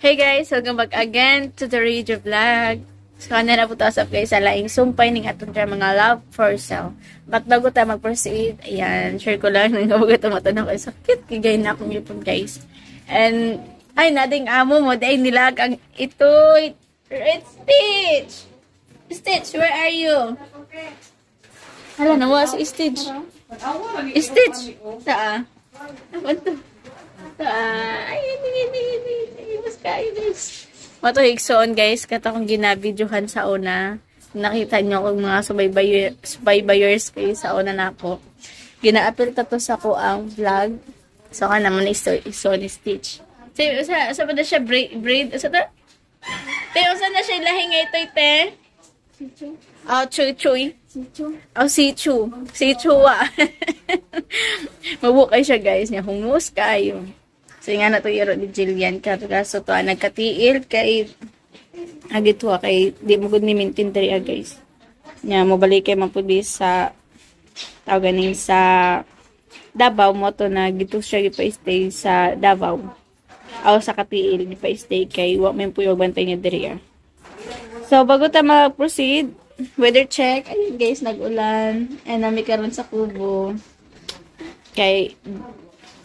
Hey guys, welcome back again to the Rage Vlog. So, ano na po tayo sa guys sa laing sumpay ng atong tayo mga love for self. But bago tayo mag-proceed, ayan, share ko lang ng kapag ito matanong ko. So, kigay na akong lipon guys. And, ay, nating amo mo, dahil nilag ang ito. Red Stitch! Stitch, where are you? Hala, nawas, Stitch. Stitch! Taa. Ano ah, to? Mato higsoon guys, kata kong ginabidyohan sa una. Nakita nyo kung mga subaybayor, subaybayors kayo sa una na ako. Ginaapil to sa ang vlog. So ka naman ni iso Stitch. Sa, sa, sa ba na siya braid? braid sa ta? Te, usa na siya lahing ito ite? Chichu. Oh, chuy chuy. Chichu. Oh, Si chu wa. Mabukay siya guys niya. Humus kayo. So, yung na to iro ni Jillian karga. So, to ah, nagkatiil kay agitwa kay di mo gud ni maintain diri ah, guys. Nya mabalik balik kay mapudis sa tawag ganing sa Davao mo to na gito siya gipa-stay sa Davao. Aw sa Katiil gipa-stay kay wa man puyog bantay niya diri. Ah. So, bago ta mag-proceed, weather check. Ayun guys, nag-ulan. And nami karon sa Kubo. Kay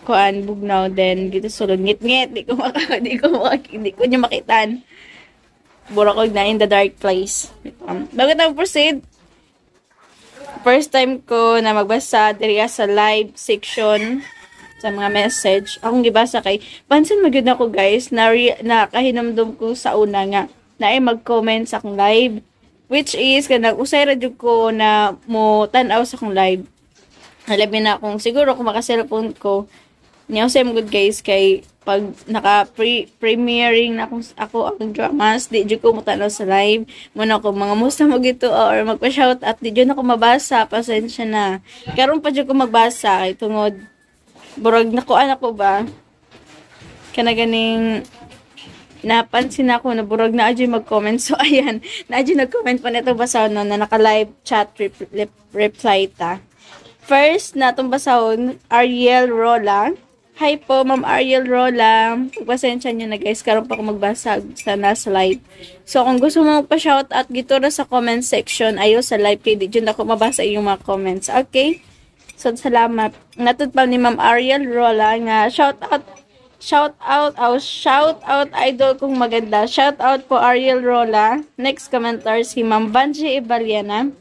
kuan bugnaw then dito sulod ngit ngit di ko maka di ko maka di ko niya makitan bura ko na in the dark place um, bago tayo proceed first time ko na magbasa diri sa live section sa mga message akong gibasa kay pansin magyud ako guys na, na kahinomdom ko sa una nga na ay mag-comment sa akong live which is nag usay radyo ko na mo tan-aw sa akong live Alabi na akong siguro kung maka-cellphone ko, Niyaw sa good guys kay pag naka pre premiering na akong, ako ang dramas di jud ko mutanaw sa live mo na ko mga musta mo gito ah, or magpa shout at di jud ako mabasa pasensya na karon pa jud ko magbasa kay tungod burag na ko anak ko ba kana ganing napansin ako na burag na adyo mag-comment. So, ayan. Na adyo nag-comment pa nito basahon no, na naka-live chat rep- rep- reply ta. First na itong basahon, Ariel Rola. Hi po, Ma'am Ariel Rola. Pasensya nyo na guys, karoon pa ako magbasa sa last live. So, kung gusto mo magpa-shout out, gito na sa comment section. Ayo sa live, kaya di ako mabasa yung mga comments. Okay? So, salamat. Natod pa ni Ma'am Ariel Rola nga, shout out, shout out, oh, shout out idol kong maganda. Shout out po Ariel Rola. Next commenter si Ma'am Banji Ibaliana.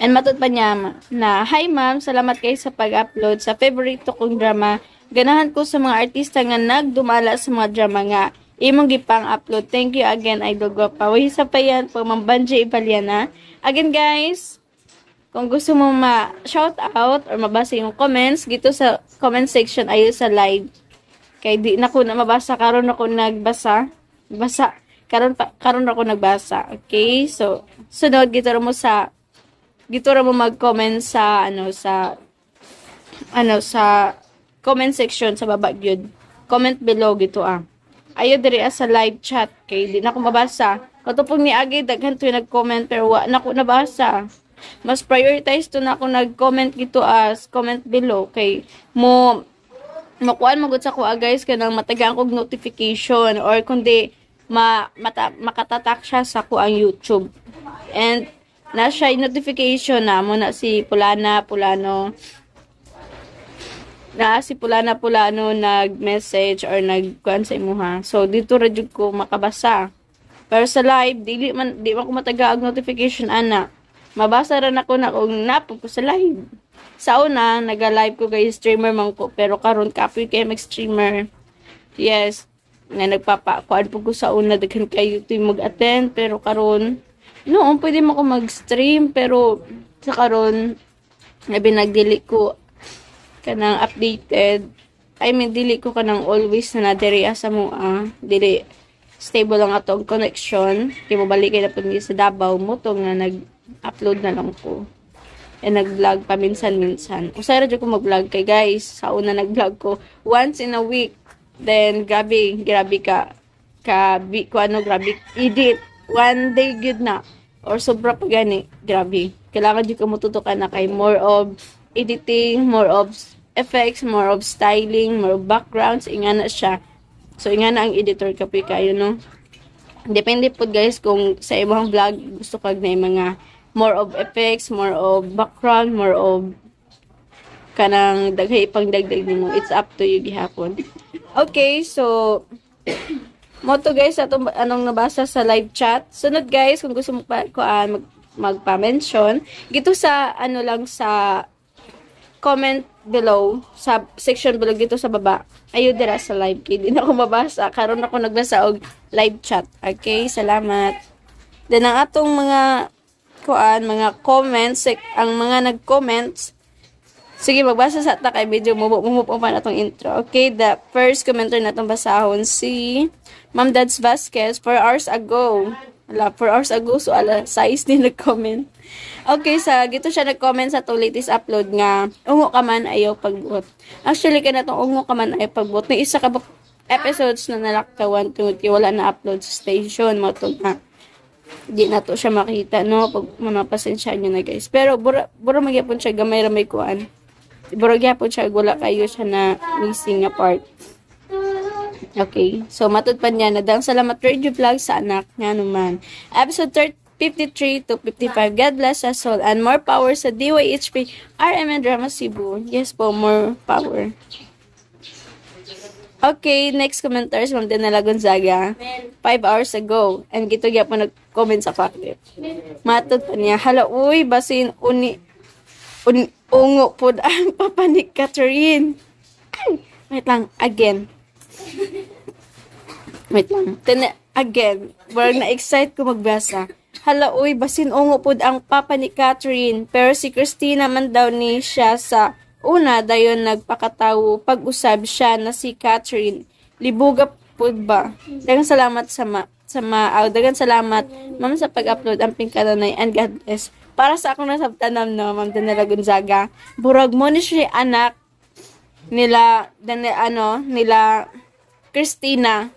And matod niya na, Hi ma'am, salamat kayo sa pag-upload sa favorite kong drama Ganahan ko sa mga artista nga nagdumala sa mga drama nga. Imong gipang upload. Thank you again, Idol Guapa. Wahi sa payan po, Ma'am Banji Ibaliana. Again, guys, kung gusto mo ma-shout out or mabasa yung comments, gito sa comment section ayo sa live. Kay di na ko na mabasa, karon ako nagbasa. Basa. Karon pa, karon ako nagbasa. Okay? So, sunod gito mo sa gito mo mag-comment sa ano sa ano sa comment section sa baba gyud. Comment below gito ah. Ayo diri ah, sa live chat kay di na ko mabasa. Katupong ni Agi daghan tuy nag-comment pero wa na ko nabasa. Mas prioritize to na ako nag-comment gito as ah, comment below kay mo makuan mo gud sa ko ah, guys kanang matagaan kog notification or kundi ma mata, makatatak siya sa ko ang YouTube. And na siya notification na mo na si Pulana Pulano na si pulana na pula no nag-message or nagkuan sa imuha. So dito ra jud ko makabasa. Pero sa live dili man di man ko mataga notification ana. Mabasa ra nako na kung napo ko sa live. Sa una naga-live ko kay streamer man ko pero karon kapoy kay mag streamer. Yes, nga nagpapakuan po ko sa una daghan kay to mag-attend pero karon noon pwede man ko mag-stream pero sa karon na binagdili ko kanang updated I mean dili ko kanang always na nadiri asa mo ah dili stable lang atong connection kay mabalik kay pud sa Davao mo to nga nag-upload na lang ko and nag-vlog paminsan-minsan. Usay ra ko mag-vlog kay guys. Sa una nag-vlog ko once in a week. Then grabe, grabe ka ka bi, ko ano grabe edit. One day good na or sobra pa gani, grabe. Kailangan jud ko matutukan na kay more of editing, more of effects, more of styling, more of backgrounds, inga na siya. So, inga na ang editor kapi kayo, no? Depende po guys kung sa ibang vlog gusto kag na mga more of effects, more of background, more of kanang daghay pang dagdag nimo. It's up to you gihapon. Okay, so mo to guys atong anong nabasa sa live chat. Sunod guys kung gusto mo pa kuan mag magpa-mention gito sa ano lang sa comment below, sa section below dito sa baba. Ayo dira sa live. Hindi na ako mabasa. Karon ako nagbasa og live chat. Okay, salamat. Then ang atong mga kuan, mga comments, eh, ang mga nag-comments, Sige, magbasa sa ta kay video mo mo pa natong intro. Okay, the first commenter natong basahon si Ma'am Dads Vasquez 4 hours ago. Ala, 4 hours ago so ala size ni nag-comment. Okay, sa gito siya nag-comment sa to latest upload nga ungo ka man ayaw pagbuot. Actually kana tong ungo ka man ayaw pagbuot ni isa ka episodes na nalakawan to wala na upload sa station mo to na di na to siya makita no pag mamapasensya niyo na guys. Pero bura bura magyapon siya gamay ramay kuan. Bura gyapon siya wala kayo siya na missing na part. Okay. So matudpad niya na dang salamat Radio Vlog sa anak nga naman. Episode 13 53 to 55. God bless us all and more power sa DYHP RM and Drama Cebu. Yes po, more power. Okay, next commenters from Denela Gonzaga. Five hours ago. And gito gya po nag-comment sa factor. Matod pa niya. Hala, uy, basin uni... uni ungo po ang papa ni Catherine. wait lang, again. Wait lang. Tene, again. Parang na-excite ko magbasa. Hala uy, basin ungo pod ang papa ni Catherine. Pero si Christina man daw ni siya sa una dayon nagpakatawo pag-usab siya na si Catherine. Libuga pod ba? Dagang salamat sa ma sa maaw. Dagang salamat ma'am sa pag-upload ang pingkananay and God bless. Para sa akong nasabtanam no, ma'am Danila Gonzaga. Burag mo ni siya anak nila, dan, ano, nila Christina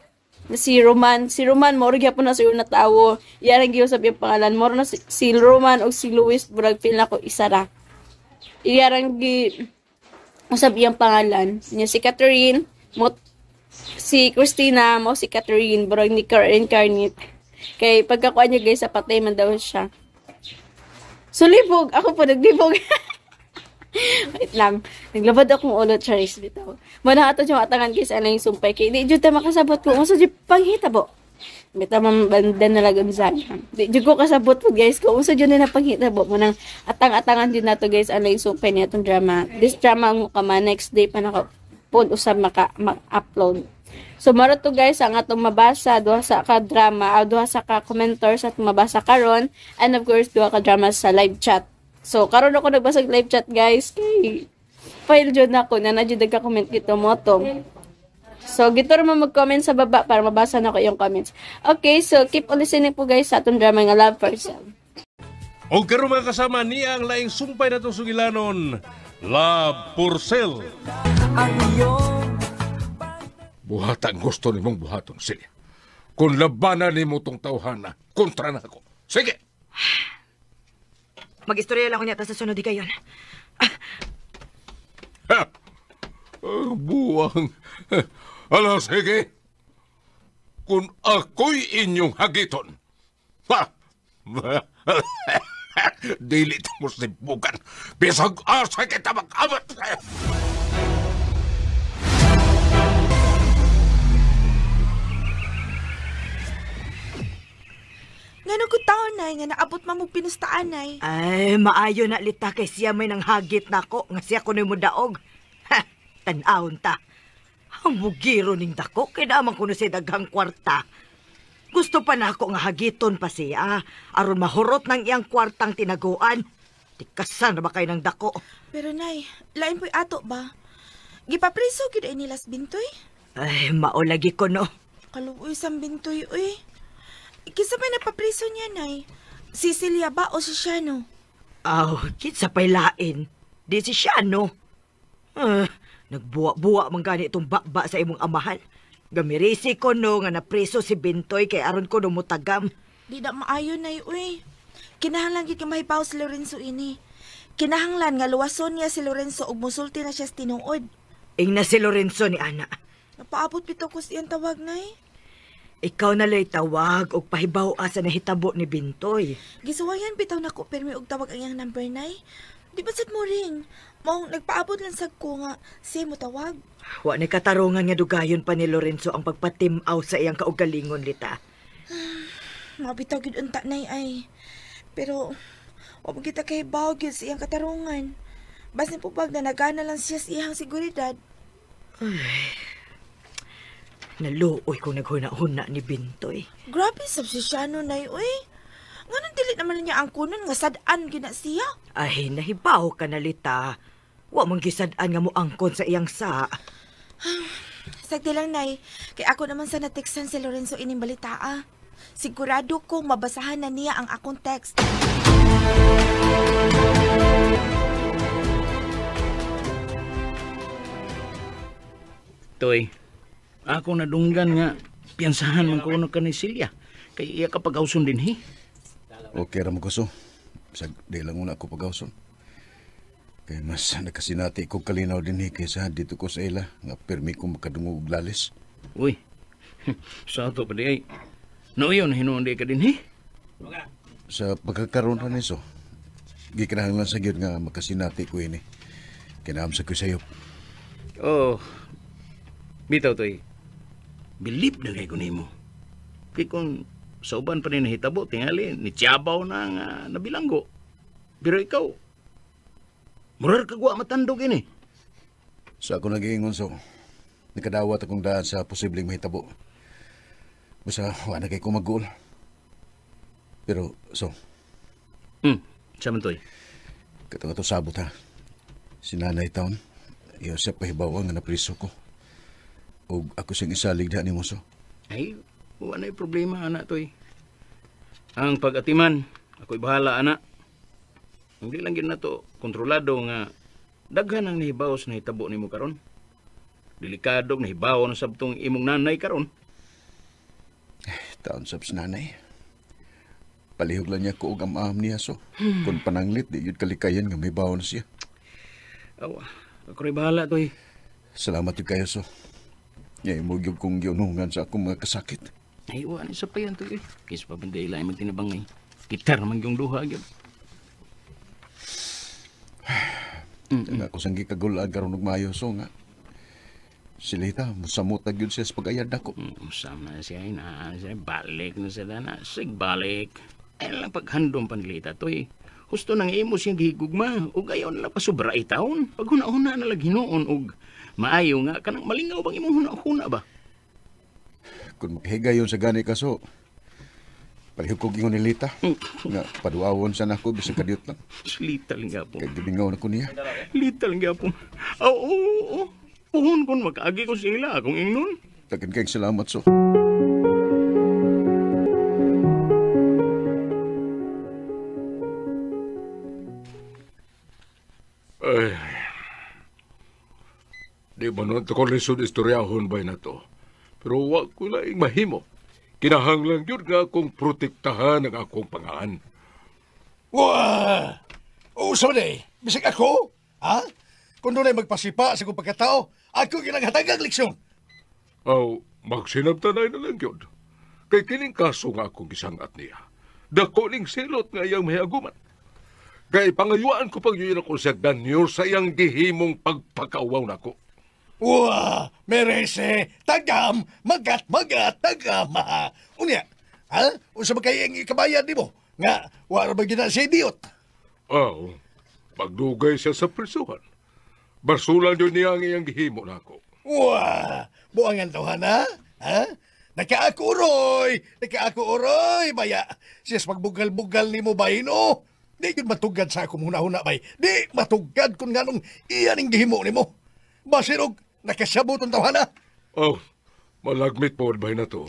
si Roman, si Roman moro gyapon na sa una tao. Iyang gyud sa iyang pangalan moro na si, si Roman og si Luis burag feel nako isa ra. Iyang gi usab iyang pangalan. Niya si Catherine mo si Christina mo si Catherine burag ni Car incarnate. Kay pagkakuan niya guys sa patay man daw siya. Sulibog, ako po naglibog. Wait lang. Naglabad akong ulo, Charis, bitaw. Muna ato yung atangan kis, ano yung sumpay kay. Di dyan makasabot ko. Masa dyan panghita po. Bitaw mang banda na lagam sana. Di dyan ko kasabot po, guys. ko. masa dyan na panghita po. Munang atang-atangan din nato, guys. Ano yung sumpay niya itong drama. This drama ang ma. Next day pa na naka pod usab maka mag-upload. So maro to guys ang atong mabasa duha sa ka drama, ah, duha sa ka commentors at mabasa karon and of course duha ka drama sa live chat. So, karon ako nagbasag live chat, guys. Kay, file jud na ako na nadyo nagka-comment dito mo to. So, gito mo mag-comment sa baba para mabasa na ko yung comments. Okay, so keep on listening po guys sa atong drama nga Love for O karo mga kasama niya ang laing sumpay na sugilanon, Love for Sale. Buhat ang gusto ni mong buhaton, Celia. Kung labanan ni mo tong tawhana, kontra na ako. Sige! Mag-istorya lang ko niya, tapos sasunod di kayon. Ah. Ha! Ah, buwang. Ala, sige. Kung ako'y inyong hagiton, ha! Dilit mo sibukan. Bisag asa kita mag-amat sa'yo. Nga nang kutaon na, nga naabot man mo pinustaan na. Ay, maayo na lita kay siya may nang hagit nako nga siya ko mo daog. Tan-aon ta. Ang mugiro ning dako, kay naman ko na siya daghang kwarta. Gusto pa na ako nga hagiton pa siya, ah. aron mahurot ng iyang kwartang tinaguan. Tikasan na ba kayo ng dako? Pero nay, lain po'y ato ba? Gipapriso gid ay nilas bintoy? Ay, maulagi ko no. Kaluoy sa bintoy, uy. Kinsa pa napapriso niya, Nay? Si Celia ba o si Shano? Aw, oh, kinsa pa'y lain. Di si Shano. Uh, ah, nagbuwa-buwa man gani itong bakba sa imong amahan. Gamirisi ko no nga napriso si Bintoy kay aron ko numutagam. Di na maayo Nay, uy. Kinahanglan gid ka mahipaw si Lorenzo ini. Kinahanglan nga luwason niya si Lorenzo og musulti na siya sa tinuod. na si Lorenzo ni ana. Napaabot pito ko siyang tawag Nay. eh. Ikaw na lay tawag og pahibaw asa na hitabo ni Bintoy. Gisuwayan bitaw nako pirmi og tawag ang iyang number nay. Di ba sad mo ring? Mong nagpaabot lang sad ko nga si mo tawag. Wa ni katarungan nga dugayon pa ni Lorenzo ang pagpatimaw sa iyang kaugalingon lita. Ah, Mabitaw gid unta nay ay. Pero wa kita kay bagyo sa iyang katarungan. Basin po bag na nagana lang siya sa iyang seguridad. Ay, Naluoy kong naghuna-huna ni Bintoy. Grabe sab si Shano na uy. Nga nang dili naman niya ang kunon nga sadaan gina siya. Ay, nahibaw ka nalita. Wa mong gisadaan nga mo angkon sa iyang sa. Sagdi lang, Nay. Kay ako naman sa nateksan si Lorenzo inimbalita ah. Sigurado ko mabasahan na niya ang akong text. Toy, ako na nadunggan nga piyansahan man kuno ka ni Silya. Kay iya ka pagawson din hi. Okay ra mo gusto. Sag di lang una ko pagawson. Kay mas nakasinati ko kalinaw din hi kaysa dito ko sa ila nga permi ko makadungog og lalis. Uy. sa ato pa di ay. No, hinuon di ka din hi. Sa pagkakaroon ra niso. Gikinahanglan sa gyud nga makasinati ko ini. Kinaamsa ko sa iyo. Oh. Bitaw to eh. Bilip na kay kunimo. Kaya kung sa uban pa rin nahitabo, tingali, ni Tiabaw na nga uh, nabilanggo. Pero ikaw, murar kagwa matandog ini. Sa ako nagiingon so, nakadawat akong daan sa posibleng mahitabo. Basta, wala kay kumagol. Pero, so, Hmm, siya man to'y. Eh. Katong ito sabot ha. Si Nanay Town, Yosef Pahibawa nga napriso ko. O ako sing isalig da ni Moso? Ay, wala na problema ana to eh. Ang pag-atiman, ako'y bahala ana. Hindi lang yun na to, kontrolado nga daghan ang nahibaos na hitabo ni mo karon. Delikadog nahibaw na sabtong imong nanay karon. Eh, taon sabs nanay. Palihog lang niya ko og am-am niya so. Hmm. Kung pananglit, di yun kalikayan nga may bawon siya. Awa, ako bahala to eh. Salamat yun kayo so mo imugyog kong giyunungan sa akong mga kasakit. Ay, wala sa payan yan to eh. Kis pa banda ilay man tinabang eh. Kitar man yung duha agad. Nga ko sanggi gikagulaan karon og maayo so nga. Silita, musamutag yun siya sa pag-ayad ako. Mm, Musama siya, inaan siya. Balik na siya na. Sig, balik. Ay lang paghandom panlita to eh. Husto nang imo siyang gigugma, O gayon lang pasubra ay taon. Paghuna-huna na lang hinoon og Maayo nga, kanang malingaw bang imong huna-huna ba? Kung makahigayon sa gani kaso, palihog ko gingon ni Lita. Hmm. nga, paduawon sa nako, bisag kadiyot lang. Lita lang po. Kaya gibingaw na ko niya. Lita lang po. Oo, oh, oo, oh, oo. Oh. Puhon ko, makaagi ko sila akong ingnon. Takin kayong salamat, so. Ay, Di ba nun, tukol lisod istoryahon ba na to? Pero wa ko laing mahimo. Kinahanglang yun nga akong protektahan ang akong pangaan. Wah! Uso na eh. ako? Ha? Kung doon ay magpasipa sa kong pagkatao, ako ginaghatag ang leksyon. Aw, oh, magsinabtanay na lang yun. Kay kining kaso nga akong gisangat niya. Dako ning silot nga iyang mahiaguman. Kay pangayuan ko pag yun ako sa ganyor sa iyang gihimong pagpakawaw nako. Ua, merese, tagam, magat, magat, tagam, Unya, ha? Unsa ba kay ang ikabayan nimo? Nga, wala ba gina si idiot? Oh, pagdugay siya sa prisuhan. Barsulan yun niya ang iyang gihimo na ako. Ua, buangan to, ha? Ha? Nakaako, Roy! Nakaako, Roy! Baya, siyas magbugal-bugal ni mo ba, ino? Di yun matugad sa ako muna-huna, bay. Di matugad kung nga nung iyan ang gihimo ni mo. Basirog, Nakasabot daw, tawana. Oh, malagmit po ba na to?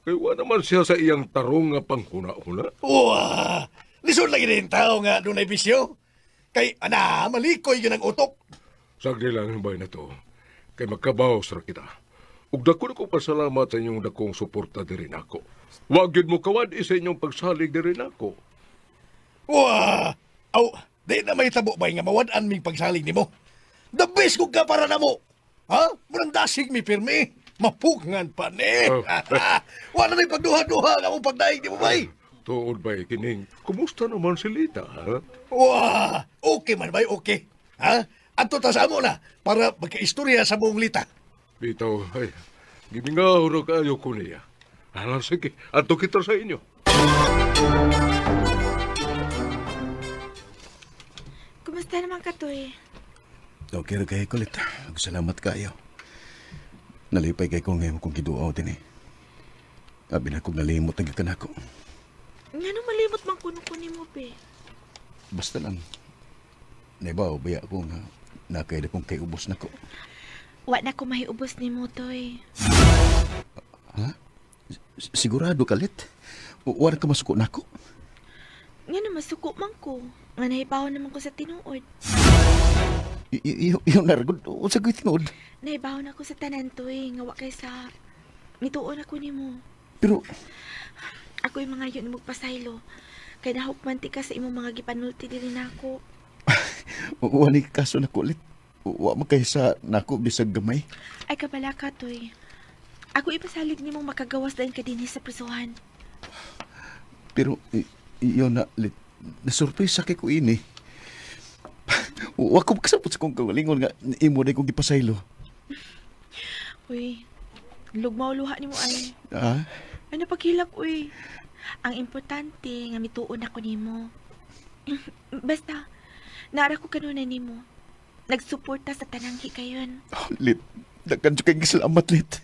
Kaya wala naman siya sa iyang tarong nga panghuna-huna. Uwa! Ah, lisod lang din tao nga doon ay bisyo. Kay, ana, malikoy yun ang utok. Sagdi lang ba na to? Kay magkabaw sir kita. Ug dako ko pasalamat sa inyong dakong suporta diri nako. Wag gyud mo kawad isa eh, inyong pagsalig diri nako. Wa! Ah, aw, di na may tabo bay nga mawad-an ming pagsalig nimo. The best ko ka para mo! Ha? Murandasig mi pirmi. Mapugngan pa ni. Oh. Wala na'y pagduha-duha ang akong pagdaig, di mo bay? Tuod bay, eh, kining, kumusta naman si Lita, ha? Wah, okay man bay, okay. Ha? Ato ta sa amo na, para magkaistorya sa buong Lita. Bitaw, oh, ay, gimingaw na kayo ko niya. Alam, sige, ato kita sa inyo. Kumusta naman ka to Okay ra kay kulit. Salamat kayo. Nalipay kay ko ngayon kung giduaw din eh. Abi na kong nalimot na ka na ako. Nga nung malimot man kuno ko ni mo, be. Basta lang. Naibaw, baya ko nga nakaila kong kay ubos na ko. Wa na ko mahiubos ni mo, Toy. Ha? Sigurado kalit? Wa ka masuko na ako? Nga na masuko man ko. Nga nahibaw naman ko sa tinuod. Iyon naragod. O sa gawin Naibaw na ko sa tanan to eh. Ngawa kay sa... Mituon ako ni mo. Pero... Ako yung mga yun magpasaylo. Kay nahukman ti ka sa imong mga gipanulti dili na ako. Wani kaso na kulit. Wa mo kay sa nako bisag gamay. Ay kabala ka to Ako ipasalig ni mong makagawas dahil ka din sa prisuhan. Pero, iyon na, lit, nasurprise sa kay ko ini. Eh. Wako kasapot sa kong kalingon nga imo na kong gipasaylo. Uy, lugmaw luha ni mo ay. Ah? Ano pagkilak uy? Ang importante nga mituon ako nimo. Basta, nara ko kanuna nimo. Nagsuporta sa tanang hikayon. Oh, lit. Dagkan kay salamat lit.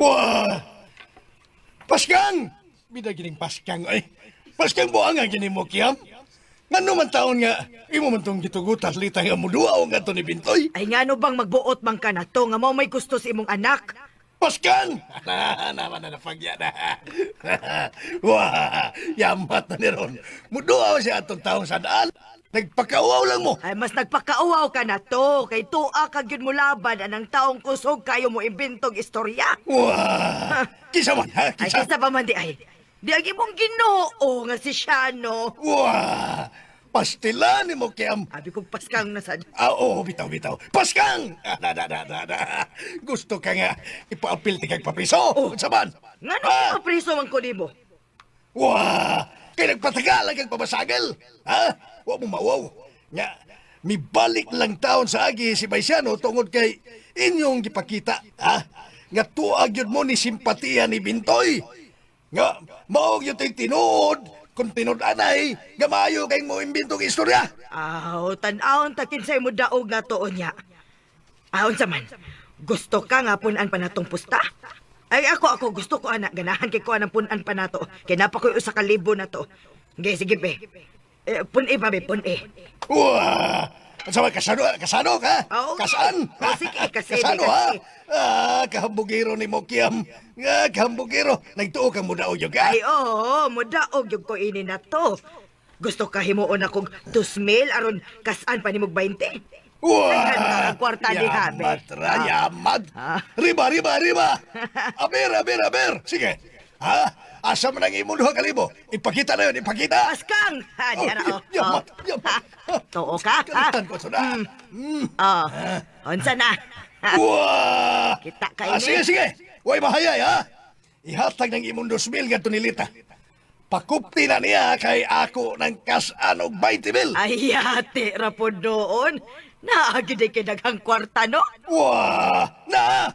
Wow! Paskang! Bida gining paskang ay. Paskang buang nga gini mo kiyam. Ngano man taon nga imo man tong gitugutas litay nga mudua o nga to ni Bintoy. Ay ano bang magbuot man ka na to nga mo may gusto sa imong anak? Paskan! Naman na napagya na. Wah, yamat na ni Ron. Mudua siya atong taong sadaan. Nagpakauaw lang mo! Ay, mas nagpakauaw ka na to. Kay tuwa ka gyud mo laban anang taong kusog kayo mo imbintog istorya. Wah! Kisa man, ha? Kisa. Ay, kisa pa man di ay. Di agi mong ginoo nga si Shano. Wah! Pastila ni mo kay am. Abi kong paskang na sad. Ah, oo, bitaw, bitaw. Paskang! Ah, da, da, da, da, Gusto ka nga ipaapil ti kag papriso. Oh. Saban! Nga nung ah. papriso man ko di Kay nagpatagalan kag Ha? Wa mo mawaw. Nga, mibalik lang taon sa agi si Baisiano tungod kay inyong gipakita. Ha? Nga tuag yun mo ni simpatiya ni Bintoy. Nga, maog yun tinuod kung tinudanay, gamayo kay mo imbintong istorya. Aho, oh, tan-aon takin sa mo daog na tuon niya. Aon sa man, gusto ka nga punan pa natong pusta. Ay, ako, ako, gusto ko, anak. Ganahan kay ko ang punan pa nato. Kay napakoy usa ka libo na to. Okay, sige, pe. Eh, puni, babe, puni. be, pun-e. Ang sabay, kasano, kasano ka? Oo. Kasan? Oh, sige, kasi. Kasano, ha? Ah, kahambugiro ni Mokiam. Ah, kahambugiro. Nagtuo kang mudaog yung ka? Ay, oo, oh, mudaog yung ko ini na to. Gusto ka himuon akong tusmil aron kasan pa ni mog 20. Uah! Cuarta di Yamat, Rayamat. Ah. yamat. Ah. Riba, riba, riba. Aber, aber, aber. Sige. Ha? Asa man ang imong duha kalibo? Ipakita na yun, ipakita. Paskang! Ha, oh, di na oh. Yamat, oh. yamat. Tuo ka, ha? Kalitan ko, suna. Mm. mm. Oh, unsa na. Uah! Kita ka ah, ini. Ah, sige, sige. Huwag mahayay, ha? Ihatag ng imong 2,000 ganito ni Lita. Pakupti na niya kay ako ng kasan o 20,000. Ay, ate, rapod doon. Naagid ay kinaghang kwarta, no? Wah! Na!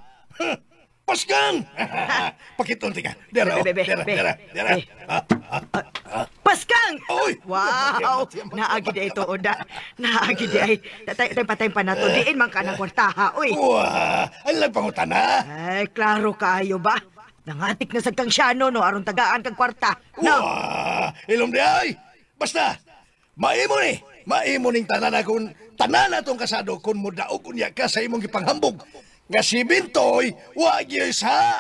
Paskang! Pasgang! Pakiton tika. Dera, oh. Be, dera, dera, dera. Ah, ah, ah. Paskang! Oy! Wow! Naagid ay ito, Oda. Ah. Naagid ay. Tatay, tatay patay pa na to. Diin man ka ng ha? oy. Wah! Ang lapangutan na. Ay, klaro kayo ba? Nangatik na sagtang siya, no, no? Aron tagaan kang kwarta. No? Wah! Ilom di ay! Basta! Maimo ni! Maimo ning tanan akong tanan na kasado kung mudaog unya ka sa imong gipanghambog. Nga si Bintoy, wag yo'y sa...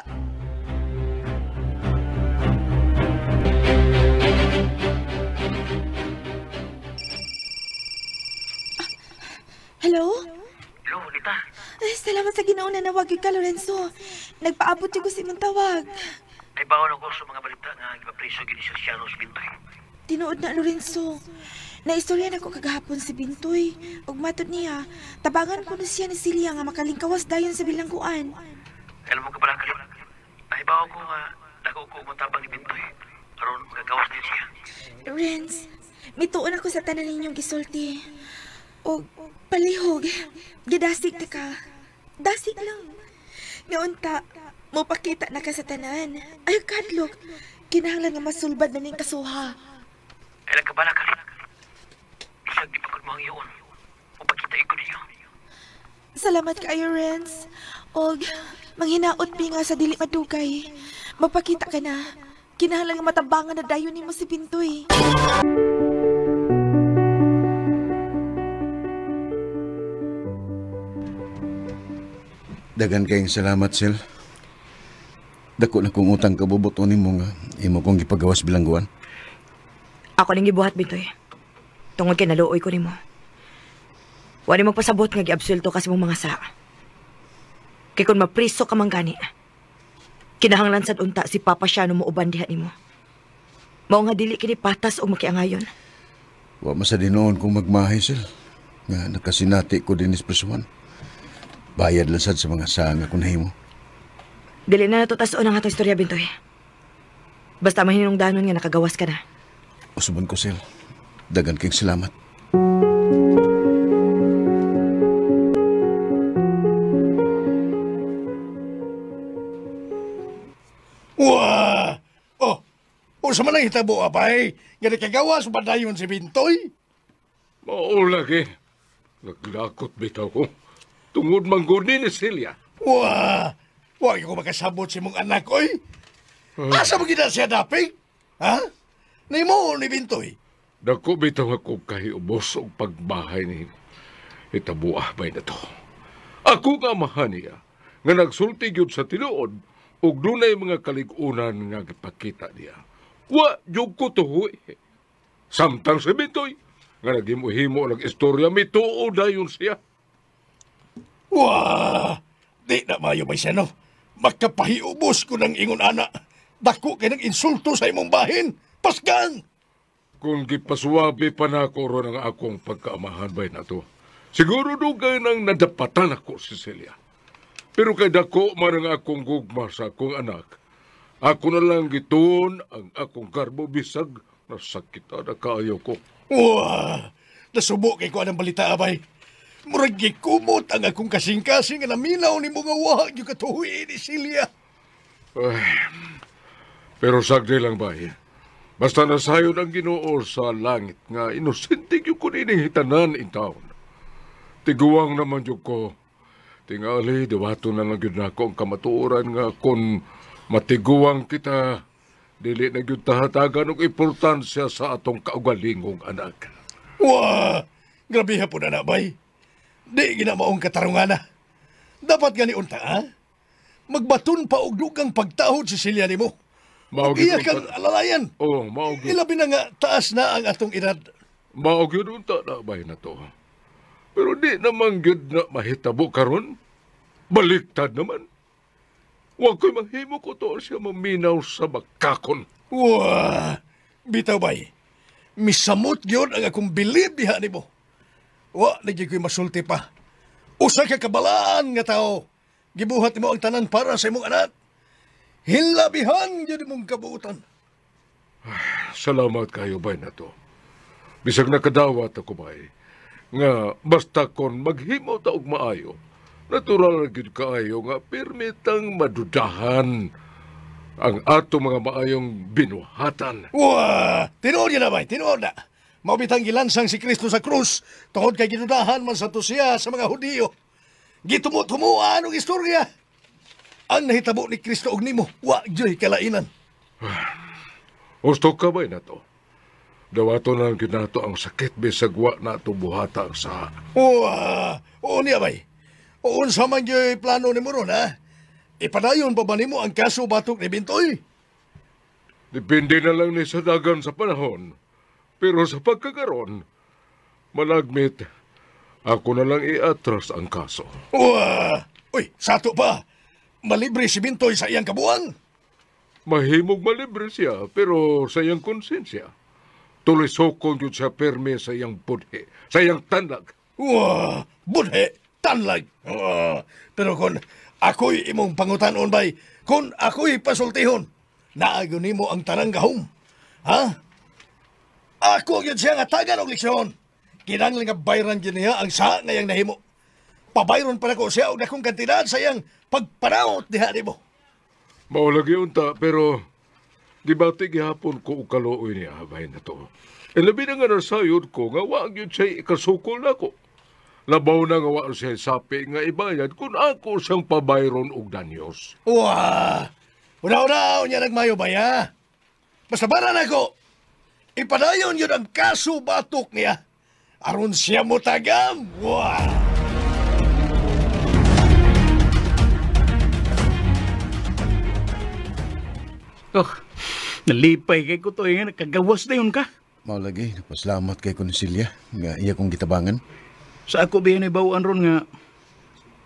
Ah, hello? Hello, Nita. Ay, eh, salamat sa ginauna na wag ka, Lorenzo. Nagpaabot yung gusto mong tawag. Ay, bawal ako sa mga balita nga ipapreso gini sa Sharon Bintoy. Tinuod na, Lorenzo. Naistorya na ko kagahapon si Bintoy. Ug matod niya, tabangan ko na siya ni Silya nga makalingkawas dayon sa bilangguan. Alam mo ka pala, Kalon. Nahibaw ko nga dako ko matabang ni Bintoy. Aron magagawas ni siya. Renz, mituon ako sa tanan ninyong gisulti. O palihog, gidasig ta ka. Dasig lang. Ngaunta, mupakita na ka sa tanan. Ay, Carlo, kinahanglan nga masulbad na ning kasuha. Ilan ka ba na, Bisag ipagod mo ang iyon. Upakita ko niyo. Salamat ka, Renz. Og, manghinaot pi nga sa dili madugay. Mapakita ka na. Kinahalang matabangan na dayon ni mo si Pintoy. Dagan kayong salamat, Sil. Dako na kong utang kabubuto ni mo nga. Imo kong gipagawas bilangguan. Ako lang gibuhat, Bitoy. Eh. Tungod kay naluoy ko ni nimo. Wani magpasabot nga giabsulto kasi mong mga sa. Kay kun mapriso ka man gani. Kinahanglan sad unta si Papa Shano mo uban diha nimo. Mao nga dili kini patas o makiangayon. Wa man sa dinoon kung magmahay sil. Nga nakasinati ko dinis presuman. Bayad lang sad sa mga nga kun himo. Dili na natutason ang atong istorya bintoy. Basta mahinungdanon nga nakagawas ka na. Usuban ko sil. Dagan kang salamat. Wah! Oh, o oh, sa manang hitabo apay, nga nakagawa sa padayon si Bintoy. Oo lagi. Naglakot bitaw ko. Tungod mangguni ni Celia. Wah! Huwag ako makasabot si mong anak, oy! Hmm. Asa mo gina siya dapig? Ha? Ni mo ni Bintoy? Dako bitong ako ubos og pagbahay ni itabuah bay na to. Ako nga mahaniya nga nagsulti gyud sa tinuod ug dunay mga kalig-unan nga gipakita niya. Wa jug ko tuhoy. Samtang si Bitoy nga nagimuhimo lang istorya mituo dayon siya. Wah! Di na mayo siya, no? Makapahiubos ko ng ingon ana. Dako kay ng insulto sa imong bahin. Pasgan! Kung gipasuwabi pa na ako ro ang akong pagkaamahan ba na to. Siguro dugay nang nadapatan ako si Celia. Pero kay dako man akong gugma sa akong anak, ako na lang gitun ang akong garbo bisag na sakit na kaayo ko. Wah! Nasubo kay ko ang balita abay. Murag gikumot ang akong kasing-kasing na minaw ni mga wahag yung katuhuin ni Celia. Ay, pero sagdi lang ba eh? Basta nasayon ang ginoo sa langit nga inosente yung kunin hitanan in taon. Tiguwang naman yung ko. Tingali, diwato na lang yun ako ang kamatuoran nga kon matiguwang kita. Dili na yun tahatagan og importansya sa atong kaugalingong anak. Wah! Grabe ha po na bay. Di ginamaong katarungan na. Dapat gani unta ha? Ah. Magbaton pa og dugang pagtahod sa silya ni mo Mao Iya kang alalayan. oh, mao gyud. Ila na nga taas na ang atong edad. Mao gyud unta na bay na to. Pero di naman gud na mahitabo karon. Baliktad naman. Huwag ko'y mahimo ko to siya maminaw sa magkakon. Wah! Bitaw bay, misamot yun ang akong bilib diha ni mo. Wa, lagi ko'y masulti pa. Usa ka kabalaan nga tao. Gibuhat mo ang tanan para sa imong anak. Hilabihan yun mong kabuutan. Ah, salamat kayo bay na to. Bisag nakadawat ako bay, nga basta kon maghimo ta og maayo, natural gyud kaayo nga permitang madudahan ang ato mga maayong binuhatan. Wah! Tinuod na bay, tinuod na. Maubitang gilansang si Kristo sa krus tungod kay ginudahan man sa tusya sa mga Hudiyo. Gitumutumoan ang istorya ang nahitabo ni Kristo og nimo, wa jay kalainan. Gusto ka ba na to? Dawato na lang kinato ang sakit bisag wa na to buhata ang saha. Oo, uh, oo niya bay. Oon sa man yung plano ni Moron, ha? Ipadayon pa ba nimo ang kaso batok ni Bintoy? Depende na lang ni sa dagan sa panahon. Pero sa pagkakaroon, malagmit, ako na lang iatras ang kaso. Uwa! Uy, sato pa! malibre si Bintoy sa iyang kabuang. Mahimog malibre siya, pero sa iyang konsensya. Tuloy sokol yun siya perme sa iyang budhe, sa iyang tanlag. Wow, budhe, tanlag. Uh, pero kung ako'y imong on bay, kung ako'y pasultihon, naagon mo ang tanang gahom. Ha? Ako yun siya nga tagan og leksyon. Kinanglan nga bayran yun niya ang sa ngayang nahimo. Pabayron pa na ko siya og nakong kantidad sa iyang pagparaot diha nimo. Maulag yun ta, pero gibati gihapon ko ukaluoy ni Abay na to. E labi na nga nasayod ko nga wag yun siya ikasukol na ko. Labaw na nga wag siya sapi nga ibayad kung ako siyang pabayron og danyos. Wah! Una-una niya nagmayo ba ya? Basta bara na ko! Ipadayon yun ang kaso batok niya. Aron siya mutagam! Wah! Oh, nalipay kay ko to eh. nga kagawas na yun ka. Mao lagi, kay Consilia nga iya kong gitabangan. Sa ako ba ni bawaan ron nga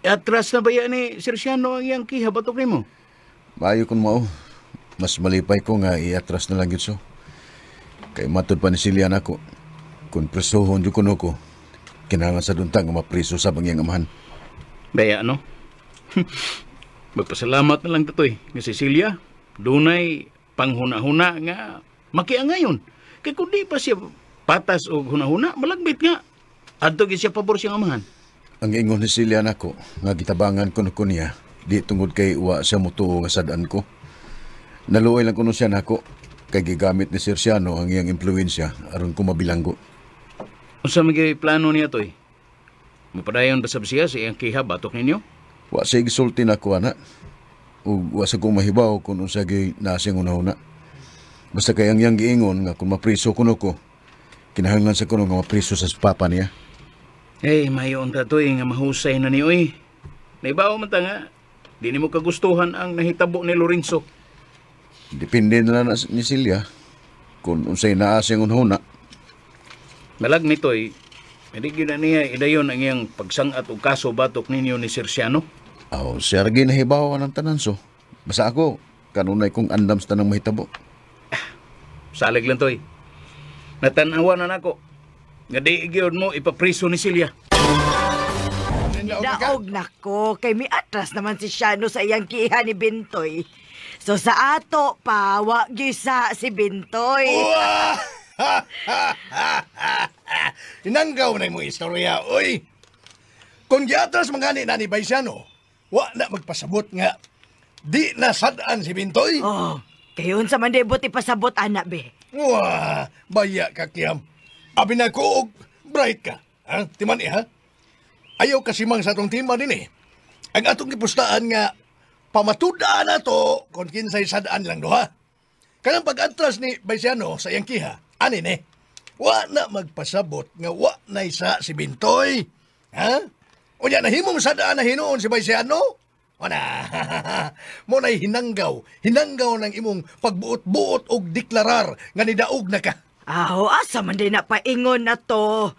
eh, atras na ba yan ni Sir Siano ang iyang kiha batok nimo? Maayo kun mao. Mas malipay ko nga iatras na lang yun so. Kay matod pa ni Silia nako. Kung presohon yun kuno ko, kinahanglan sa duntang nga mapriso sa bangyang amahan. Baya no? Magpasalamat na lang tatoy eh, nga si Silia dunay panghuna-huna nga makiangayon. Kay kung di pa siya patas o hunahuna, malagbit nga. Adto gi siya pabor siyang amahan. Ang ingon ni Silian nako nga gitabangan ko ko niya, di tungod kay uwa sa mutuo nga sadan ko. Naluway lang kuno siya nako kay gigamit ni Sirsiano ang iyang impluwensya aron ko mabilanggo. Unsa magay plano niya toy? Mapadayon ba siya sa iyang kiha batok ninyo? Wa siya igsulti nako ana o wasa kong mahibaw kung unsa gay nasing una-una. Basta kay ang yang giingon nga kung mapriso kuno ko, kinahanglan sa kuno nga mapriso sa papa niya. Hey, eh, mahiyon ta toy eh, nga mahusay na ni oy. Naibaw man ta nga di mo kagustuhan ang nahitabo ni Lorenzo. Depende na lang ni Silya kung unsay naa una-una. Malag nitoy, hindi gyud na niya idayon ang iyang pagsangat og kaso batok ninyo ni Sirsiano. Aw, oh, siya rin nahibawa ng tanan so. ako, kanunay kong andams sa tanang mahitabo. Ah, salig lang to eh. Natanawa na nako. Nga di mo, ipapriso ni Silya. Daog nako, kay mi atras naman si Shano sa iyang kiha ni Bintoy. So sa ato pawa wag gisa si Bintoy. Inanggaw na mo istorya, oy! Kung giatras mga ni Nani Baisiano, wa na magpasabot nga. Di na sadaan si Bintoy. Oh, kayon sa mandibot ipasabot anak be. Wah, baya ka kiyam. Abi na ko bright ka. Ha? Timan eh, ha? Ayaw kasi mang sa atong tima din eh. Ang atong ipustaan nga pamatudaan na to kung kinsay sadaan lang doha. Kanang pag-atras ni Baysiano sa iyang kiha, anin eh, wa na magpasabot nga wa na isa si Bintoy. Ha? Unya nahimong sa daan na hinoon si Baysiano? Wala. mo na'y hinanggaw, hinanggaw ng imong pagbuot-buot og deklarar nga nidaog na ka. Aho, ah, asa man din na paingon na to.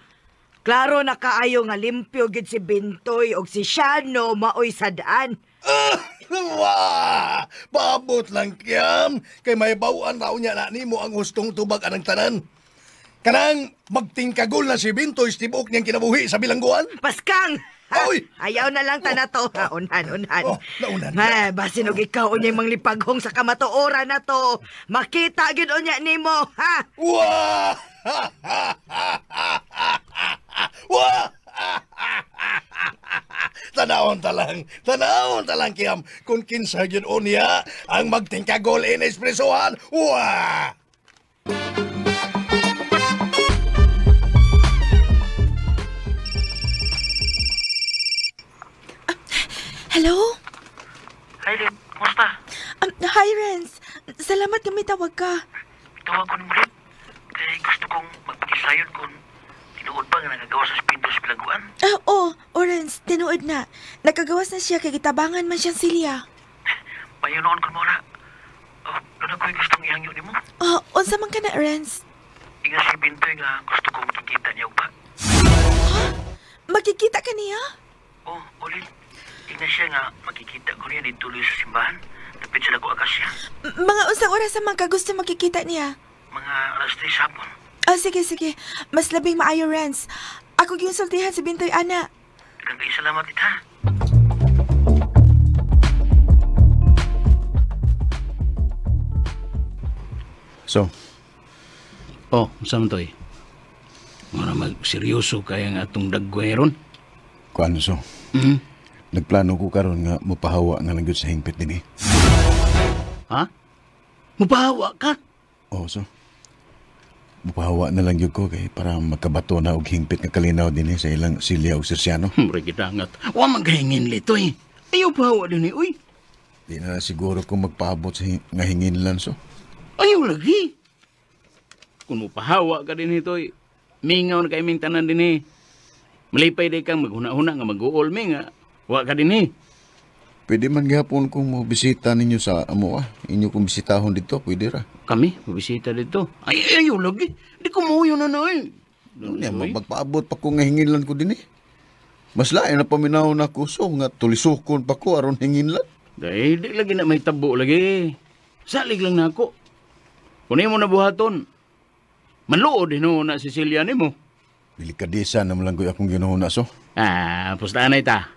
Klaro na kaayo nga limpyo gid si Bintoy og si Shano maoy sa daan. Ah, wah! Paabot lang kiyam kay may bawaan raw niya na nimo ang hustong tubag anang tanan. Kanang magtingkagol na si Bintoy tibuok niyang kinabuhi sa bilangguan. Paskang! Oy! Ayaw na lang tana to. Ha, unhan, unhan. Oh, oh. oh naunan. Ha, basinog ikaw unyay manglipaghong sa kamatuora na to. Makita gid unya nimo, ha? Wah! Wah! lang, talang, tanawon lang kiam kung kinsa gid unya ang magtingkagol in espresuhan. Wah! Hello? Hi, Lynn. Kumusta? Um, hi, Renz. Salamat kami tawag ka. Tawag ko mo rin. Kaya gusto kong magpakisayon kung tinuod ba nga nagagawa sa Spindos Bilaguan. Ah, oo. Oh, oh, Renz, tinuod na. Nakagawas na siya kay gitabangan man siyang silya. Mayunoon ko mo na. Oh, ano ko'y gustong ihangyo ni mo? Oh, unsa man ka na, Renz? Inga si Bintoy nga gusto kong makikita niya ba? Ha? Huh? Makikita ka niya? Oh, ulit. Ignacia nga, makikita ko niya dito sa simbahan. Tapit sila ko akas siya. M- mga unsang oras ang mga gusto makikita niya? Mga alas 3 hapon. Ah, sige, sige. Mas labing maayo, Renz. Ako yung sultihan sa Bintoy Ana. Dagang salamat ita. So, oh, saan to eh? Mga mag seryoso kaya nga atong dagway ron. Kung ano so? Mm -hmm. Nagplano ko karon nga mupahawa nga lang sa hingpit dinhi. Eh. Ha? Mupahawa ka? Oo, so. Mupahawa na lang yun ko kay para magkabato na og hingpit nga kalinaw dinhi eh sa ilang silya og sirsyano. Mure hmm, gidangat. Wa maghingin lito eh. Ayaw pahawa dinhi, eh, uy. Di na, siguro kung magpaabot sa hing- nga hingin lang so. Ayaw lagi. Kung mupahawa ka din ito eh. Mingaw na kay ming tanan din eh. Malipay di kang maghuna-huna nga mag-uulmi nga Wa ka din eh. Pwede man gihapon kung mabisita ninyo sa amo ah. Inyo kung bisitahon dito, pwede ra. Kami, mabisita dito. Ay, ayaw lagi. Di ko mauyo na na eh. Ano niya, magpaabot pa ko nga hinginlan ko din eh. Mas lain na paminaw na kuso nga tulisukon pa ko aron hinginlan. Dahil di lagi na may tabo lagi. Salig lang na ako. Kunay mo na buhaton. Manlood eh no na Cecilia ni mo. Bilikadesa na malang ko akong ginuhuna so. Ah, pusta na ita.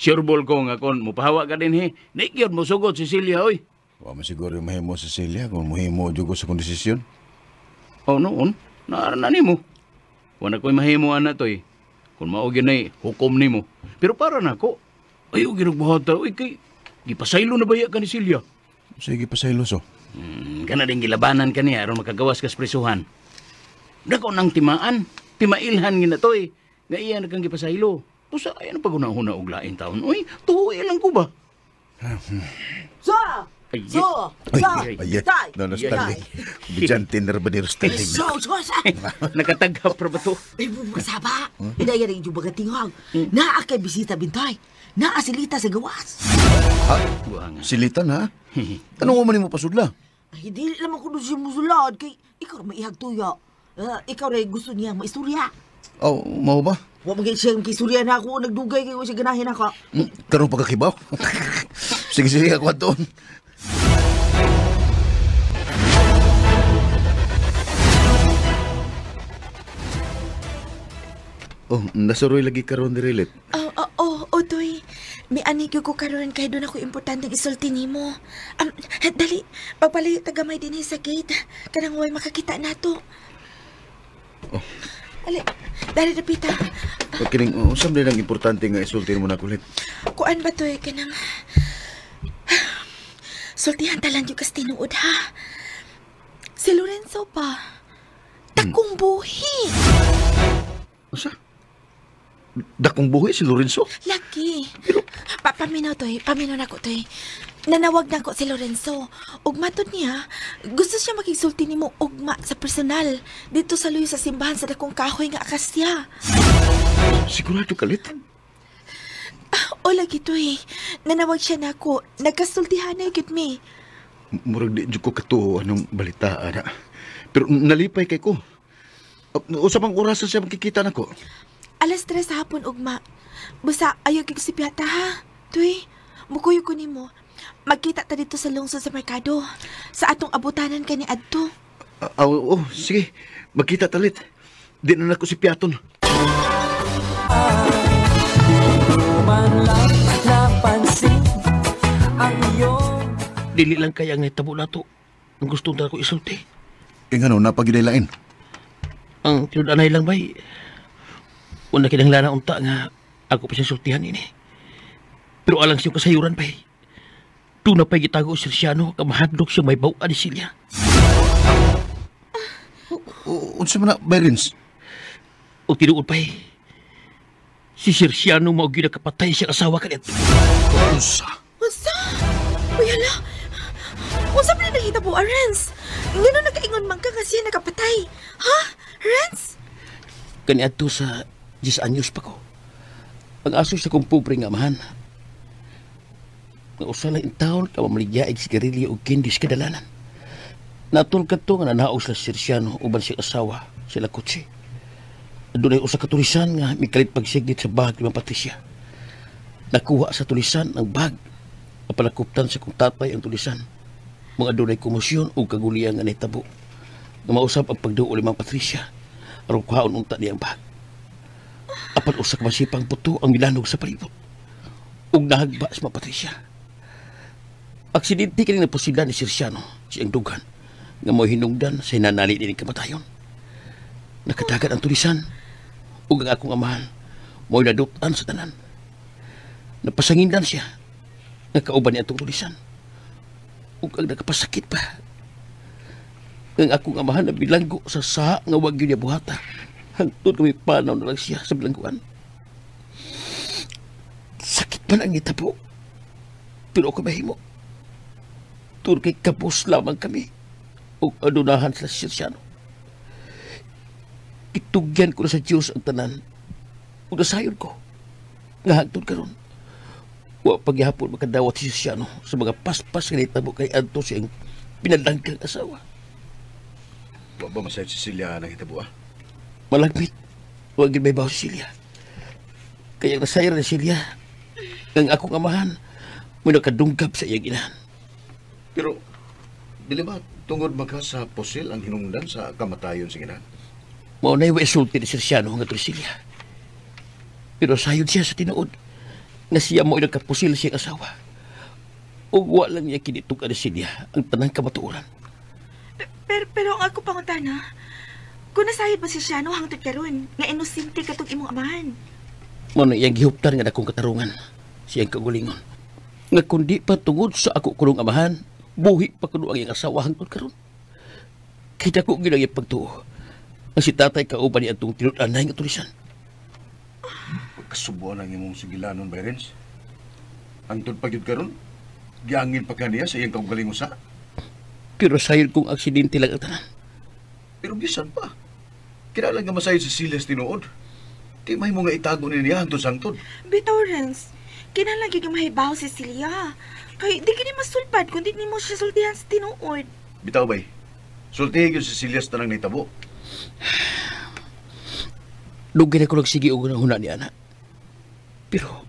Sureball ko nga kon, mupahawa ka din he. Nikyod mo sugod si Celia, oy. Wa man siguro yung mahimo si Celia kung mahimo jugo sa kong desisyon. Oh, noon. Naara na nimo. Wala ko'y mahimo ana to eh. Kung maugin na eh, hukom nimo. Pero para na ko. Ay, huwag ginagbuhata. Uy, kay, gipasaylo na baya ka ni Celia? Sige, pasaylo so. Hmm, gana din gilabanan ka niya aron makagawas kas prisuhan. Dako nang timaan. Timailhan gina to eh. Nga iya na kang gipasaylo. Pusa, ayan ang pagunahuna og laing taon. Uy, tuhoy lang ko ba? So! Ay, so! So! Ay, ay, ay. No, no, Stanley. Bidyan tiner ba ni Stanley? So, so, so! Nakatagap ra ba to? Ay, bubukasaba. Inaya rin yung mga tinghang. Naa kay bisita bintay. Naa silita sa gawas. Ha? Silita na? Anong umanin mo pasudla? Ay, hindi lamang ko doon siya musulad. Kay, ikaw may tuyo. Uh, ah, ikaw rin gusto niya maistorya. Oh, mau ba? Wa magay siya yung kisulya na ako. Nagdugay kayo siya ganahin ako. Mm, Karong pagkakibaw. sige, sige, ako doon. Oh, nasuroy lagi karon ni Rilit. Oh, oh, oh, Otoy. Oh, May anigyo ko karon kay doon ako importante isulti nimo. Um, dali, pagpalayo tagamay din eh sa gate. Kanang way makakita nato. Oh, Ali, dali na pita. Huwag kining uusap din ang importante nga isultihan mo na kulit. Kuan ba to eh, kanang... Sultihan talan yung kas tinuod ha. Si Lorenzo pa. Takong buhi. Asa? Dakong buhi si Lorenzo? Laki. Pero... Pa paminaw to eh. Paminaw na ko to eh. Nanawag na ko si Lorenzo. Ugmatod niya, gusto siya makisulti ni mo ugma sa personal dito sa luyo sa simbahan sa dakong kahoy nga akas Sigurado kalit? Ah, ola gito eh. Nanawag siya na ako. Nagkasultihan na yun me. Murag di ko kato anong balita, ana. Pero nalipay kay ko. Usapang oras siya makikita na ko. Alas tres sa hapon, ugma. Basta, ayaw kig si Piata, ha? Tuy, mukuyo ko ni mo Magkita ta dito sa lungsod sa merkado. Sa atong abutanan kani adto. Uh, oh, oh, sige. Magkita talit. Di na nako si Piaton. Dili lang kaya ang hitabo nato. Ang gusto na ko isulti. E nga no, napagidailain. Ang tinudanay lang bay. Una kinang lana unta nga ako pa siya sultihan ini. Pero alang siya kasayuran bay. Tu na gitago si Risyano, kamahadlok siya may bawaan ni Silya. Unsa man na, Byrens? O tinuod pa eh. Si Sirsiano mao gyud nakapatay siya asawa kanet. Unsa? Unsa? Uy ala. Unsa pa nakita po, ah, Renz? Ngano nakaingon man ka siya nakapatay? Ha? Renz? Kaniadto sa 10 anyos pa ko. Ang aso sa kong pobre nga amahan, nga usa lang taon ka mamaligyaig sigarilyo og kindis kadalanan. Natul kadto nga nanaog sila sirsyano uban si asawa sila kutsi. Dunay usa ka tulisan nga mikalit pagsignit sa bag ni Patricia. Nakuha sa tulisan ang bag. Apalakuptan sa kong tatay ang tulisan. Mga dunay komosyon o kagulian nga nitabo. Nga mausap ang pagduol ni Patricia. Aron kuhaon unta niya ang bag. Apan usak masipang puto ang milanog sa palibot ug nahagba si Patricia. Aksidente kini na posiblad ni Sirsiano, si ang nga mo hinungdan sa hinanali ni kamatayon. Nakadagat ang tulisan, ug ang akong amahan, mo nadutan sa tanan. Napasangindan siya, nga niya itong tulisan. Ug ang nakapasakit pa. Ang akong amahan na bilanggo sa saha nga wagyo niya buhata. Hantod kami panaw na lang siya sa bilangguan. Sakit pa lang nitapo. Pero ako mahimo. Tun kay kapos lamang kami o adunahan sa sirsyano. Itugyan ko na sa Diyos ang tanan o nasayon ko nga hagtod karon wa pagyapon makadawat si sirsyano sa mga paspas nga nitabo kay adto siyang pinadangkang asawa. Wa ba masayod si Silya na hitabo ah? Malagmit. Huwag may bawas si Silya. Kaya nasayra na Silya ang akong amahan mo nakadunggap sa iyang inahan. Pero, dili ba tungod maka sa posil ang hinungdan sa kamatayon sa ginan? Mao na yung isulti ni Sersiano nga Priscilla. Pero sayod siya sa tinuod na siya mo nagkapusil siyang asawa. Ug wala niya kinitug ani siya ang tanang kamatuoran. Pero, pero ang ako pangutana, kung nasayod ba si Siano hangtod karon nga inosente katong imong amahan? Mao na iyang gihuptan nga dakong katarungan siyang kagulingon. Nga kundi pa tungod sa ako kulong amahan, buhi pa kuno ang iyang asawahan ko karon. Kita ko gyud ang pagtuo. Ang si tatay kauban ni atong tinud-anay nga tulisan. Pagkasubo lang imong sigilanon, Byrens. Ang pa gyud karon. Giangin pa kaniya sa iyang kaugaling usa. Pero sayod kong aksidente lang ang tanan. Pero bisan pa. Kinala nga masayod si Silas tinuod. Di may mga itago ni niya hangtod sa hangtod. Bitorens, kinala nga mahibaw si Silya. Kay, di kini mas sulpad kung di nimo siya sultihan sa tinuod. Bitaw bay, sultihan yung si Silyas na nang nitabo. Dugin ako sige og huna ni ana. Pero,